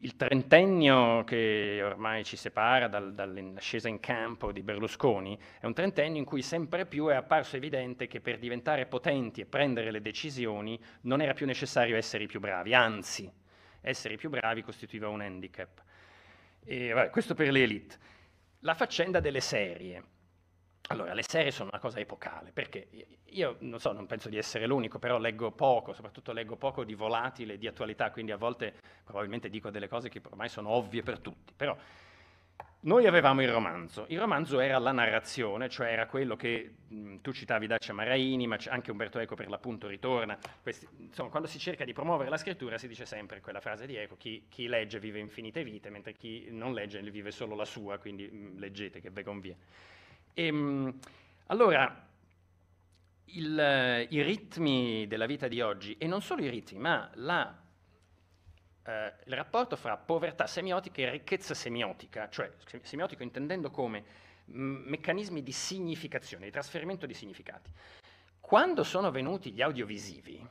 Il trentennio che ormai ci separa dal, dall'ascesa in campo di Berlusconi è un trentennio in cui sempre più è apparso evidente che per diventare potenti e prendere le decisioni non era più necessario essere i più bravi, anzi essere i più bravi costituiva un handicap. E, vabbè, questo per le elite. La faccenda delle serie allora, le serie sono una cosa epocale, perché io non so, non penso di essere l'unico, però leggo poco, soprattutto leggo poco di volatile, di attualità, quindi a volte probabilmente dico delle cose che ormai sono ovvie per tutti, però noi avevamo il romanzo, il romanzo era la narrazione, cioè era quello che mh, mm, tu citavi Dacia Maraini, ma anche Umberto Eco per l'appunto ritorna, Questi, insomma quando si cerca di promuovere la scrittura si dice sempre quella frase di Eco, chi, chi legge vive infinite vite, mentre chi non legge vive solo la sua, quindi mh, mm, leggete che ve conviene. E, ehm, allora, il, i ritmi della vita di oggi, e non solo i ritmi, ma la, eh, il rapporto fra povertà semiotica e ricchezza semiotica, cioè semiotico intendendo come mm, meccanismi di significazione, di trasferimento di significati. Quando sono venuti gli audiovisivi,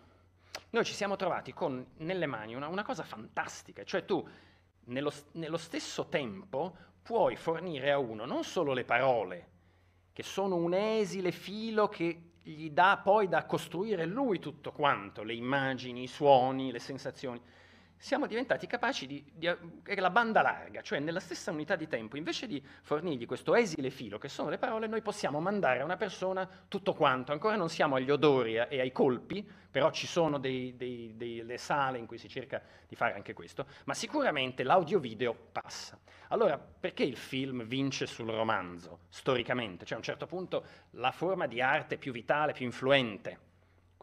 noi ci siamo trovati con nelle mani una, una cosa fantastica, cioè tu nello, nello stesso tempo puoi fornire a uno non solo le parole, che sono un esile filo che gli dà poi da costruire lui tutto quanto, le immagini, i suoni, le sensazioni siamo diventati capaci di, di, di eh, la banda larga, cioè nella stessa unità di tempo, invece di fornirgli questo esile filo, che sono le parole, noi possiamo mandare a una persona tutto quanto, ancora non siamo agli odori e ai colpi, però ci sono dei, dei, delle sale in cui si cerca di fare anche questo, ma sicuramente l'audio-video passa. Allora, perché il film vince sul romanzo, storicamente? Cioè a un certo punto la forma di arte più vitale, più influente,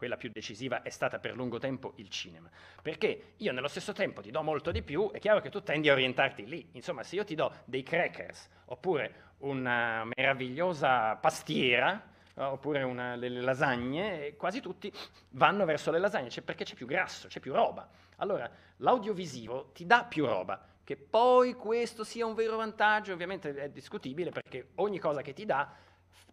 quella più decisiva è stata per lungo tempo il cinema. Perché io nello stesso tempo ti do molto di più, è chiaro che tu tendi a orientarti lì. Insomma, se io ti do dei crackers, oppure una meravigliosa pastiera, eh, oppure una, delle lasagne, eh, quasi tutti vanno verso le lasagne, cioè perché c'è più grasso, c'è più roba. Allora, l'audiovisivo ti dà più roba, che poi questo sia un vero vantaggio, ovviamente è discutibile perché ogni cosa che ti dà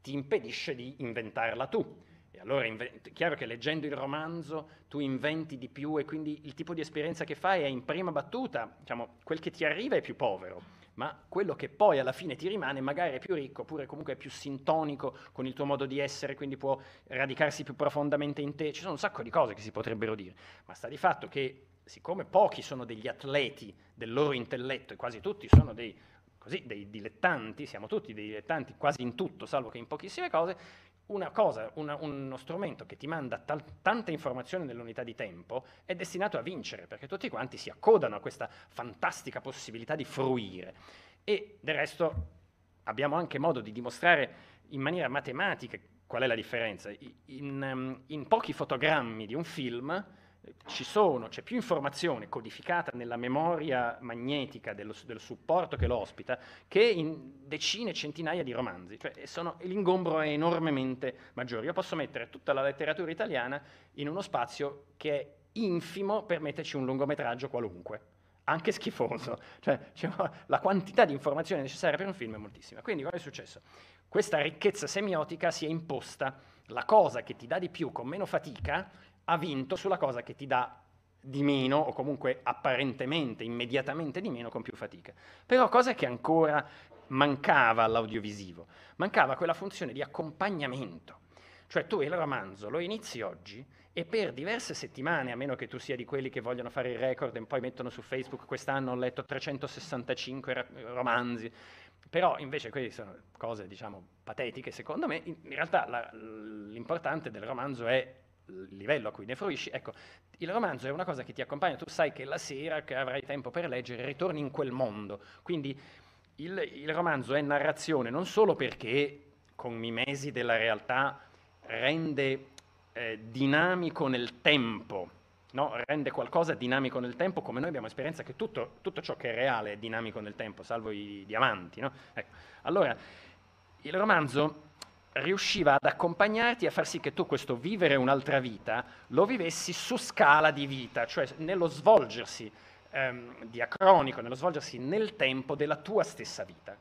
ti impedisce di inventarla tu allora è chiaro che leggendo il romanzo tu inventi di più e quindi il tipo di esperienza che fai è in prima battuta, diciamo, quel che ti arriva è più povero, ma quello che poi alla fine ti rimane magari è più ricco, oppure comunque è più sintonico con il tuo modo di essere, quindi può radicarsi più profondamente in te. Ci sono un sacco di cose che si potrebbero dire, ma sta di fatto che siccome pochi sono degli atleti del loro intelletto e quasi tutti sono dei, così, dei dilettanti, siamo tutti dei dilettanti quasi in tutto, salvo che in pochissime cose, una cosa, una, uno strumento che ti manda tal- tanta informazione nell'unità di tempo è destinato a vincere, perché tutti quanti si accodano a questa fantastica possibilità di fruire. E del resto abbiamo anche modo di dimostrare in maniera matematica qual è la differenza. In, in, ehm, in pochi fotogrammi di un film ci sono, c'è più informazione codificata nella memoria magnetica dello, del supporto che lo ospita che in decine, centinaia di romanzi, cioè l'ingombro è enormemente maggiore. Io posso mettere tutta la letteratura italiana in uno spazio che è infimo per metterci un lungometraggio qualunque, anche schifoso, (laughs) cioè, diciamo, la quantità di informazione necessaria per un film è moltissima. Quindi cosa è successo? Questa ricchezza semiotica si è imposta, la cosa che ti dà di più con meno fatica ha vinto sulla cosa che ti dà di meno o comunque apparentemente, immediatamente di meno con più fatica. Però cosa che ancora mancava all'audiovisivo, mancava quella funzione di accompagnamento. Cioè tu il romanzo lo inizi oggi e per diverse settimane, a meno che tu sia di quelli che vogliono fare il record e poi mettono su Facebook, quest'anno ho letto 365 romanzi, però invece queste sono cose diciamo patetiche secondo me, in realtà la, l'importante del romanzo è livello a cui ne fruisci, ecco, il romanzo è una cosa che ti accompagna, tu sai che la sera che avrai tempo per leggere ritorni in quel mondo, quindi il, il romanzo è narrazione non solo perché con mimesi della realtà rende eh, dinamico nel tempo, no? rende qualcosa dinamico nel tempo, come noi abbiamo esperienza che tutto, tutto ciò che è reale è dinamico nel tempo, salvo i diamanti. No? Ecco. Allora, il romanzo riusciva ad accompagnarti a far sì che tu questo vivere un'altra vita lo vivessi su scala di vita, cioè nello svolgersi ehm, diacronico, nello svolgersi nel tempo della tua stessa vita.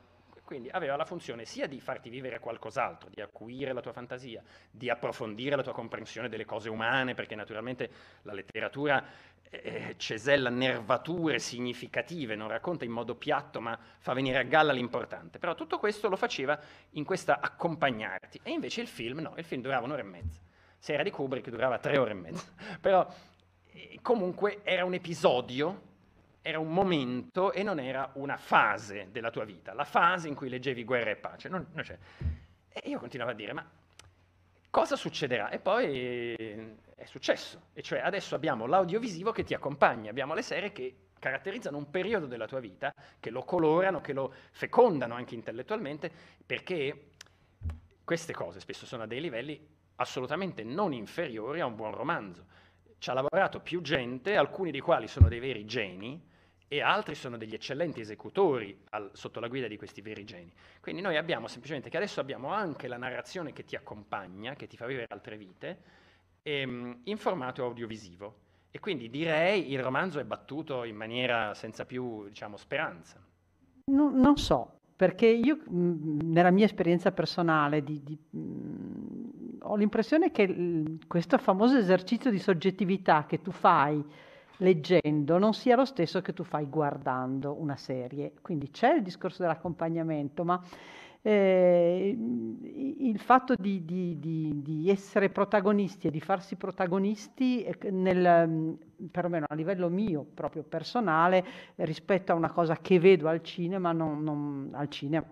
Quindi aveva la funzione sia di farti vivere qualcos'altro, di acuire la tua fantasia, di approfondire la tua comprensione delle cose umane, perché naturalmente la letteratura eh, eh, cesella nervature significative, non racconta in modo piatto, ma fa venire a galla l'importante. Però tutto questo lo faceva in questa accompagnarti. E invece il film no, il film durava un'ora e mezza. Se era di Kubrick durava tre ore e mezza. (laughs) Però eh, comunque era un episodio era un momento e non era una fase della tua vita, la fase in cui leggevi guerra e pace. Non, non e io continuavo a dire, ma cosa succederà? E poi eh, è successo, e cioè adesso abbiamo l'audiovisivo che ti accompagna, abbiamo le serie che caratterizzano un periodo della tua vita, che lo colorano, che lo fecondano anche intellettualmente, perché queste cose spesso sono a dei livelli assolutamente non inferiori a un buon romanzo. Ci ha lavorato più gente, alcuni dei quali sono dei veri geni, e altri sono degli eccellenti esecutori al, sotto la guida di questi veri geni. Quindi noi abbiamo semplicemente che adesso abbiamo anche la narrazione che ti accompagna, che ti fa vivere altre vite, ehm, in formato audiovisivo. E quindi direi il romanzo è battuto in maniera senza più, diciamo, speranza. No, non so, perché io nella mia esperienza personale di, di, mh, ho l'impressione che l, questo famoso esercizio di soggettività che tu fai, leggendo non sia lo stesso che tu fai guardando una serie. Quindi c'è il discorso dell'accompagnamento, ma eh, il fatto di, di, di, di, essere protagonisti e di farsi protagonisti eh, nel, mm, perlomeno a livello mio proprio personale rispetto a una cosa che vedo al cinema, non, non, al cinema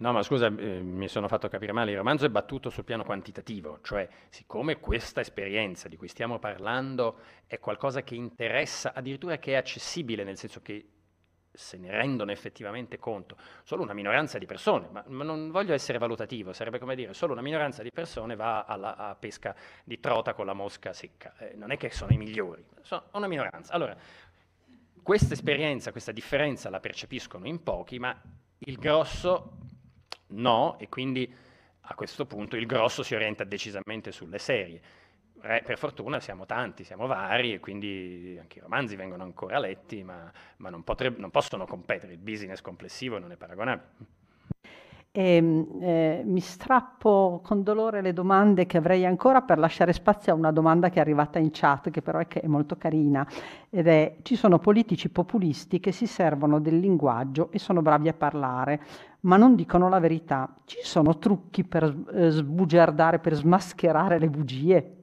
No, ma scusa, eh, mi sono fatto capire male, il romanzo è battuto sul piano quantitativo, cioè siccome questa esperienza di cui stiamo parlando è qualcosa che interessa, addirittura che è accessibile, nel senso che se ne rendono effettivamente conto solo una minoranza di persone, ma, ma non voglio essere valutativo, sarebbe come dire solo una minoranza di persone va alla a pesca di trota con la mosca secca, eh, non è che sono i migliori, sono una minoranza. Allora, questa esperienza, questa differenza la percepiscono in pochi, ma il grosso no, e quindi a questo punto il grosso si orienta decisamente sulle serie. Eh, per fortuna siamo tanti, siamo vari e quindi anche i romanzi vengono ancora letti, ma, ma non, potreb- non possono competere, il business complessivo non è paragonabile. E, ehm, eh, mi strappo con dolore le domande che avrei ancora per lasciare spazio a una domanda che è arrivata in chat, che però è, che è molto carina, ed è ci sono politici populisti che si servono del linguaggio e sono bravi a parlare, ma non dicono la verità. Ci sono trucchi per eh, sbugiardare, per smascherare le bugie?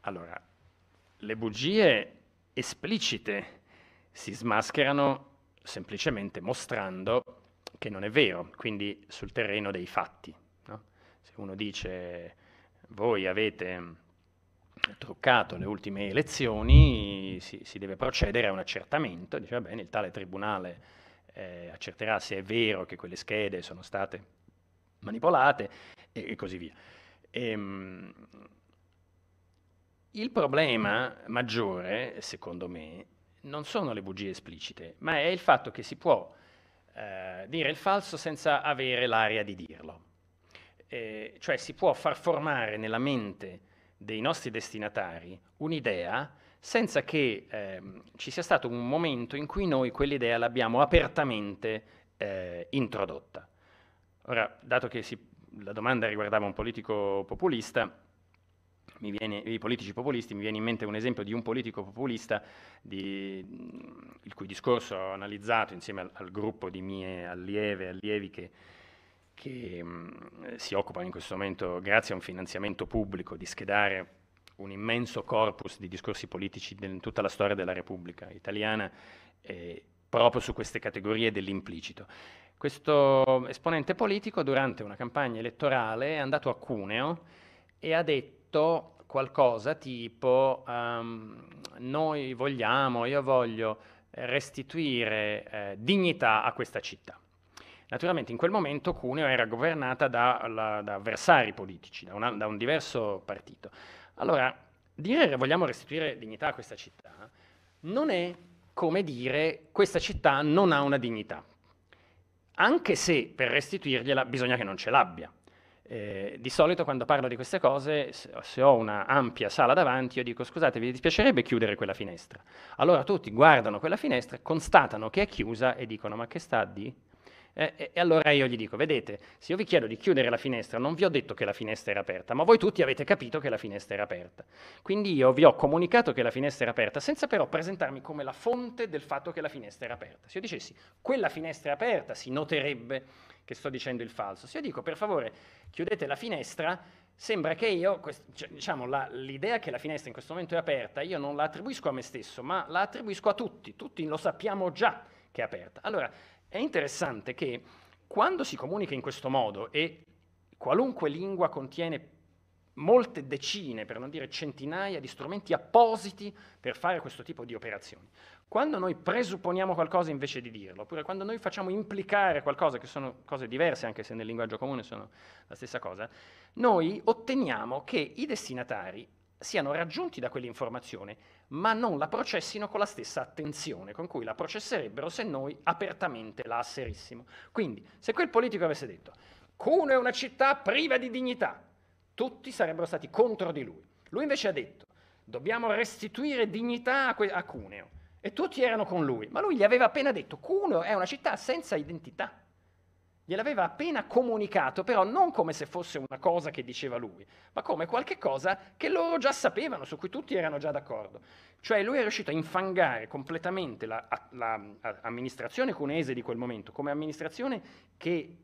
Allora, le bugie esplicite si smascherano semplicemente mostrando che non è vero, quindi sul terreno dei fatti. No? Se uno dice voi avete truccato le ultime elezioni, si, si, deve procedere a un accertamento, dice va bene, il tale tribunale eh, accerterà se è vero che quelle schede sono state manipolate e, e così via. Ehm, il problema maggiore, secondo me, non sono le bugie esplicite, ma è il fatto che si può eh, dire il falso senza avere l'aria di dirlo. Eh, cioè si può far formare nella mente dei nostri destinatari un'idea senza che ehm, ci sia stato un momento in cui noi quell'idea l'abbiamo apertamente eh, introdotta. Ora, dato che si, la domanda riguardava un politico populista, viene, i politici populisti, mi viene in mente un esempio di un politico populista di, il cui discorso ho analizzato insieme al, al gruppo di mie allieve, allievi che, che mh, mm, si occupano in questo momento, grazie a un finanziamento pubblico, di schedare un immenso corpus di discorsi politici in tutta la storia della Repubblica italiana eh, proprio su queste categorie dell'implicito. Questo esponente politico durante una campagna elettorale è andato a Cuneo e ha detto qualcosa tipo um, noi vogliamo, io voglio restituire eh, dignità a questa città. Naturalmente in quel momento Cuneo era governata da, la, da avversari politici, da, una, da un diverso partito. Allora, dire vogliamo restituire dignità a questa città non è come dire questa città non ha una dignità, anche se per restituirgliela bisogna che non ce l'abbia. Eh, di solito quando parlo di queste cose, se ho una ampia sala davanti, io dico scusate, vi dispiacerebbe chiudere quella finestra? Allora tutti guardano quella finestra, constatano che è chiusa e dicono ma che sta di eh, e, eh, e allora io gli dico, vedete, se io vi chiedo di chiudere la finestra, non vi ho detto che la finestra era aperta, ma voi tutti avete capito che la finestra era aperta. Quindi io vi ho comunicato che la finestra era aperta, senza però presentarmi come la fonte del fatto che la finestra era aperta. Se io dicessi, quella finestra è aperta, si noterebbe che sto dicendo il falso. Se io dico, per favore, chiudete la finestra, sembra che io, cioè, diciamo, la, l'idea che la finestra in questo momento è aperta, io non la attribuisco a me stesso, ma la attribuisco a tutti, tutti lo sappiamo già che è aperta. Allora, è interessante che quando si comunica in questo modo e qualunque lingua contiene molte decine, per non dire centinaia, di strumenti appositi per fare questo tipo di operazioni. Quando noi presupponiamo qualcosa invece di dirlo, oppure quando noi facciamo implicare qualcosa, che sono cose diverse, anche se nel linguaggio comune sono la stessa cosa, noi otteniamo che i destinatari siano raggiunti da quell'informazione ma non la processino con la stessa attenzione con cui la processerebbero se noi apertamente la asserissimo. Quindi, se quel politico avesse detto Cuneo è una città priva di dignità, tutti sarebbero stati contro di lui. Lui invece ha detto dobbiamo restituire dignità a, que- a Cuneo e tutti erano con lui, ma lui gli aveva appena detto Cuneo è una città senza identità gliel'aveva appena comunicato, però non come se fosse una cosa che diceva lui, ma come qualche cosa che loro già sapevano, su cui tutti erano già d'accordo. Cioè lui è riuscito a infangare completamente l'amministrazione la, la, cunese di quel momento come amministrazione che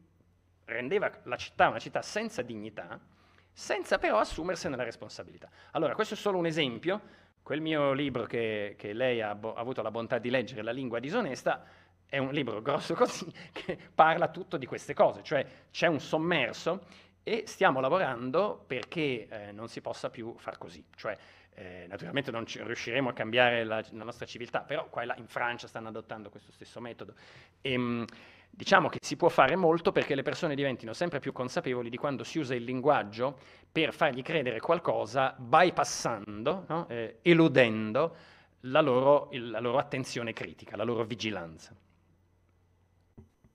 rendeva la città una città senza dignità, senza però assumersene la responsabilità. Allora, questo è solo un esempio. Quel mio libro che, che lei ha, ha avuto la bontà di leggere, La lingua disonesta, è un libro grosso (laughs) così che parla tutto di queste cose, cioè c'è un sommerso e stiamo lavorando perché eh, non si possa più far così, cioè eh, naturalmente non riusciremo a cambiare la, la, nostra civiltà, però qua e là in Francia stanno adottando questo stesso metodo. E, ehm, mh, diciamo che si può fare molto perché le persone diventino sempre più consapevoli di quando si usa il linguaggio per fargli credere qualcosa bypassando, no? eh, eludendo la loro, il, la loro attenzione critica, la loro vigilanza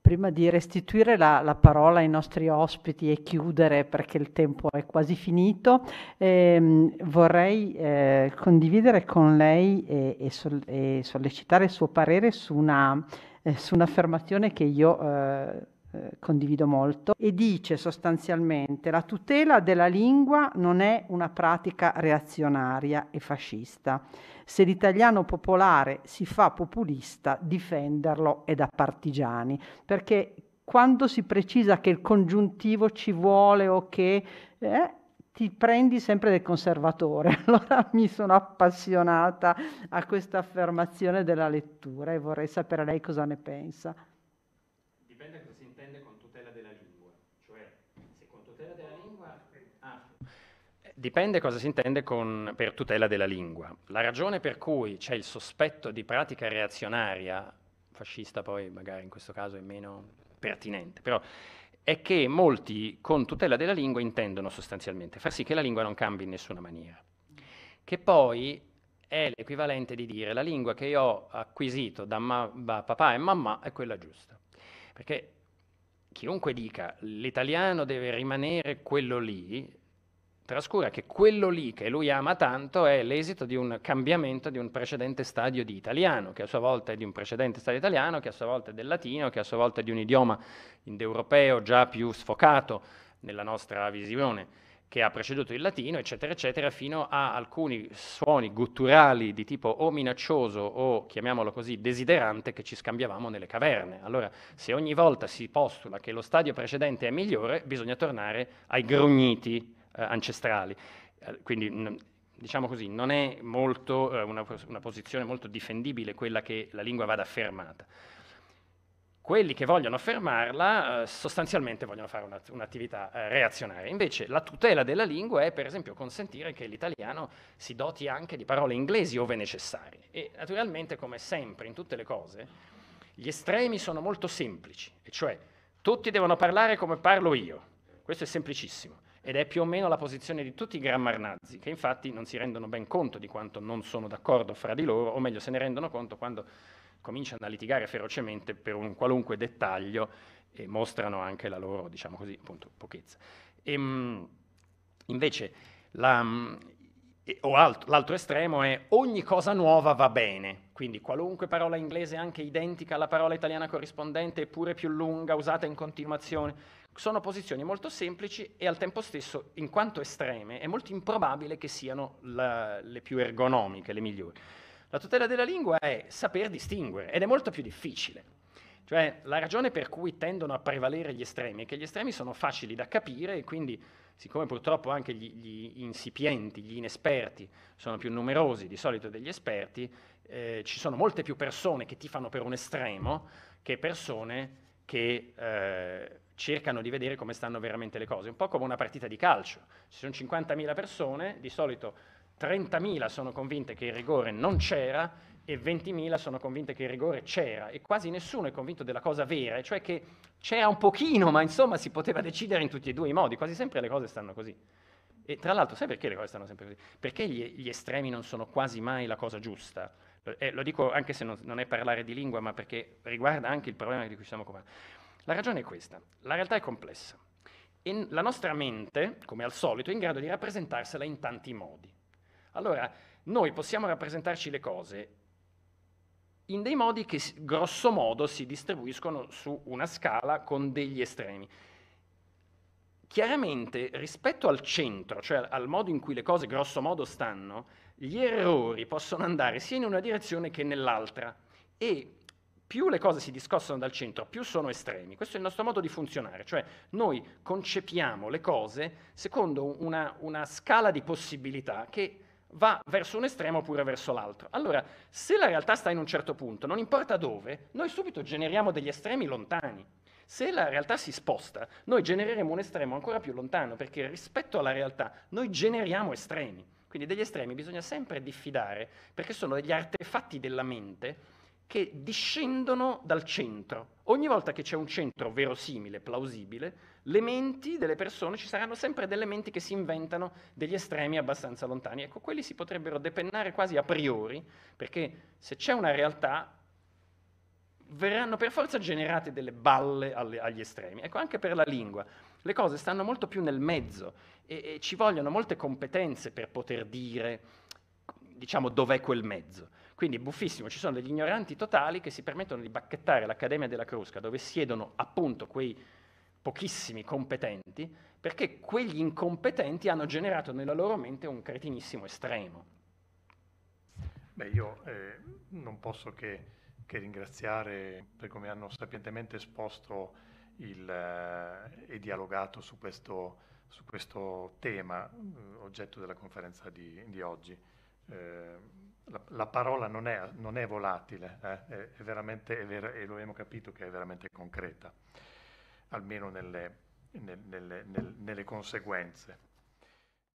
prima di restituire la, la, parola ai nostri ospiti e chiudere perché il tempo è quasi finito, ehm, vorrei eh, condividere con lei e, e, sol- e, sollecitare il suo parere su, una, eh, su un'affermazione che io... Eh, eh, condivido molto, e dice sostanzialmente la tutela della lingua non è una pratica reazionaria e fascista. Se l'italiano popolare si fa populista, difenderlo è da partigiani, perché quando si precisa che il congiuntivo ci vuole o che... Eh, ti prendi sempre del conservatore. (laughs) Allora mi sono appassionata a questa affermazione della lettura e vorrei sapere lei cosa ne pensa. Dipende cosa si intende con, per tutela della lingua. La ragione per cui c'è il sospetto di pratica reazionaria, fascista poi magari in questo caso è meno pertinente, però è che molti con tutela della lingua intendono sostanzialmente far sì che la lingua non cambi in nessuna maniera, che poi è l'equivalente di dire la lingua che io ho acquisito da, ma- da papà e mamma è quella giusta. Perché chiunque dica l'italiano deve rimanere quello lì, trascura che quello lì che lui ama tanto è l'esito di un cambiamento di un precedente stadio di italiano, che a sua volta è di un precedente stadio italiano, che a sua volta è del latino, che a sua volta è di un idioma indoeuropeo già più sfocato nella nostra visione, che ha preceduto il latino, eccetera, eccetera, fino a alcuni suoni gutturali di tipo o minaccioso o, chiamiamolo così, desiderante che ci scambiavamo nelle caverne. Allora, se ogni volta si postula che lo stadio precedente è migliore, bisogna tornare ai grugniti eh, ancestrali. Eh, quindi diciamo così, non è molto, eh, una, una posizione molto difendibile quella che la lingua vada affermata. Quelli che vogliono fermarla eh, sostanzialmente vogliono fare una, un'attività eh, reazionaria. Invece la tutela della lingua è per esempio consentire che l'italiano si doti anche di parole inglesi ove necessarie. E naturalmente come sempre in tutte le cose gli estremi sono molto semplici, e cioè tutti devono parlare come parlo io. Questo è semplicissimo ed è più o meno la posizione di tutti i grammarnazzi, che infatti non si rendono ben conto di quanto non sono d'accordo fra di loro, o meglio se ne rendono conto quando cominciano a litigare ferocemente per un qualunque dettaglio e mostrano anche la loro, diciamo così, appunto, pochezza. E, ehm, invece la, mm, Altro, l'altro estremo è ogni cosa nuova va bene, quindi qualunque parola inglese anche identica alla parola italiana corrispondente, eppure più lunga, usata in continuazione, sono posizioni molto semplici e al tempo stesso, in quanto estreme, è molto improbabile che siano la, le più ergonomiche, le migliori. La tutela della lingua è saper distinguere ed è molto più difficile. Cioè, la ragione per cui tendono a prevalere gli estremi è che gli estremi sono facili da capire e quindi, siccome purtroppo anche gli, gli insipienti, gli inesperti sono più numerosi di solito degli esperti, eh, ci sono molte più persone che tifano per un estremo che persone che... Eh, cercano di vedere come stanno veramente le cose, un po' come una partita di calcio. Ci sono 50.000 persone, di solito 30.000 sono convinte che il rigore non c'era e 20.000 sono convinte che il rigore c'era e quasi nessuno è convinto della cosa vera, cioè che c'era un pochino, ma insomma si poteva decidere in tutti e due i modi, quasi sempre le cose stanno così. E tra l'altro, sai perché le cose stanno sempre così? Perché gli, gli estremi non sono quasi mai la cosa giusta. Eh, lo dico anche se non, non, è parlare di lingua, ma perché riguarda anche il problema di cui stiamo occupando. La ragione è questa, la realtà è complessa. E la nostra mente, come al solito, è in grado di rappresentarsela in tanti modi. Allora, noi possiamo rappresentarci le cose in dei modi che grosso modo si distribuiscono su una scala con degli estremi. Chiaramente rispetto al centro, cioè al modo in cui le cose grosso modo stanno, gli errori possono andare sia in una direzione che nell'altra e più le cose si discostano dal centro, più sono estremi. Questo è il nostro modo di funzionare, cioè noi concepiamo le cose secondo una, una scala di possibilità che va verso un estremo oppure verso l'altro. Allora, se la realtà sta in un certo punto, non importa dove, noi subito generiamo degli estremi lontani. Se la realtà si sposta, noi genereremo un estremo ancora più lontano, perché rispetto alla realtà noi generiamo estremi. Quindi degli estremi bisogna sempre diffidare, perché sono degli artefatti della mente che discendono dal centro. Ogni volta che c'è un centro verosimile, plausibile, le menti delle persone, ci saranno sempre delle menti che si inventano degli estremi abbastanza lontani. Ecco, quelli si potrebbero depennare quasi a priori, perché se c'è una realtà verranno per forza generate delle balle alle, agli estremi. Ecco, anche per la lingua. Le cose stanno molto più nel mezzo e, e ci vogliono molte competenze per poter dire, diciamo, dov'è quel mezzo. Quindi è buffissimo, ci sono degli ignoranti totali che si permettono di bacchettare l'Accademia della Crusca, dove siedono appunto quei pochissimi competenti, perché quegli incompetenti hanno generato nella loro mente un cretinissimo estremo. Beh, io eh, non posso che, che, ringraziare per come hanno sapientemente esposto il, eh, e dialogato su questo, su questo tema, eh, oggetto della conferenza di, di oggi eh, la, la parola non è, non è volatile, eh? è, è, veramente, è ver- e lo abbiamo capito che è veramente concreta, almeno nelle, nel, nelle, nel, nelle conseguenze.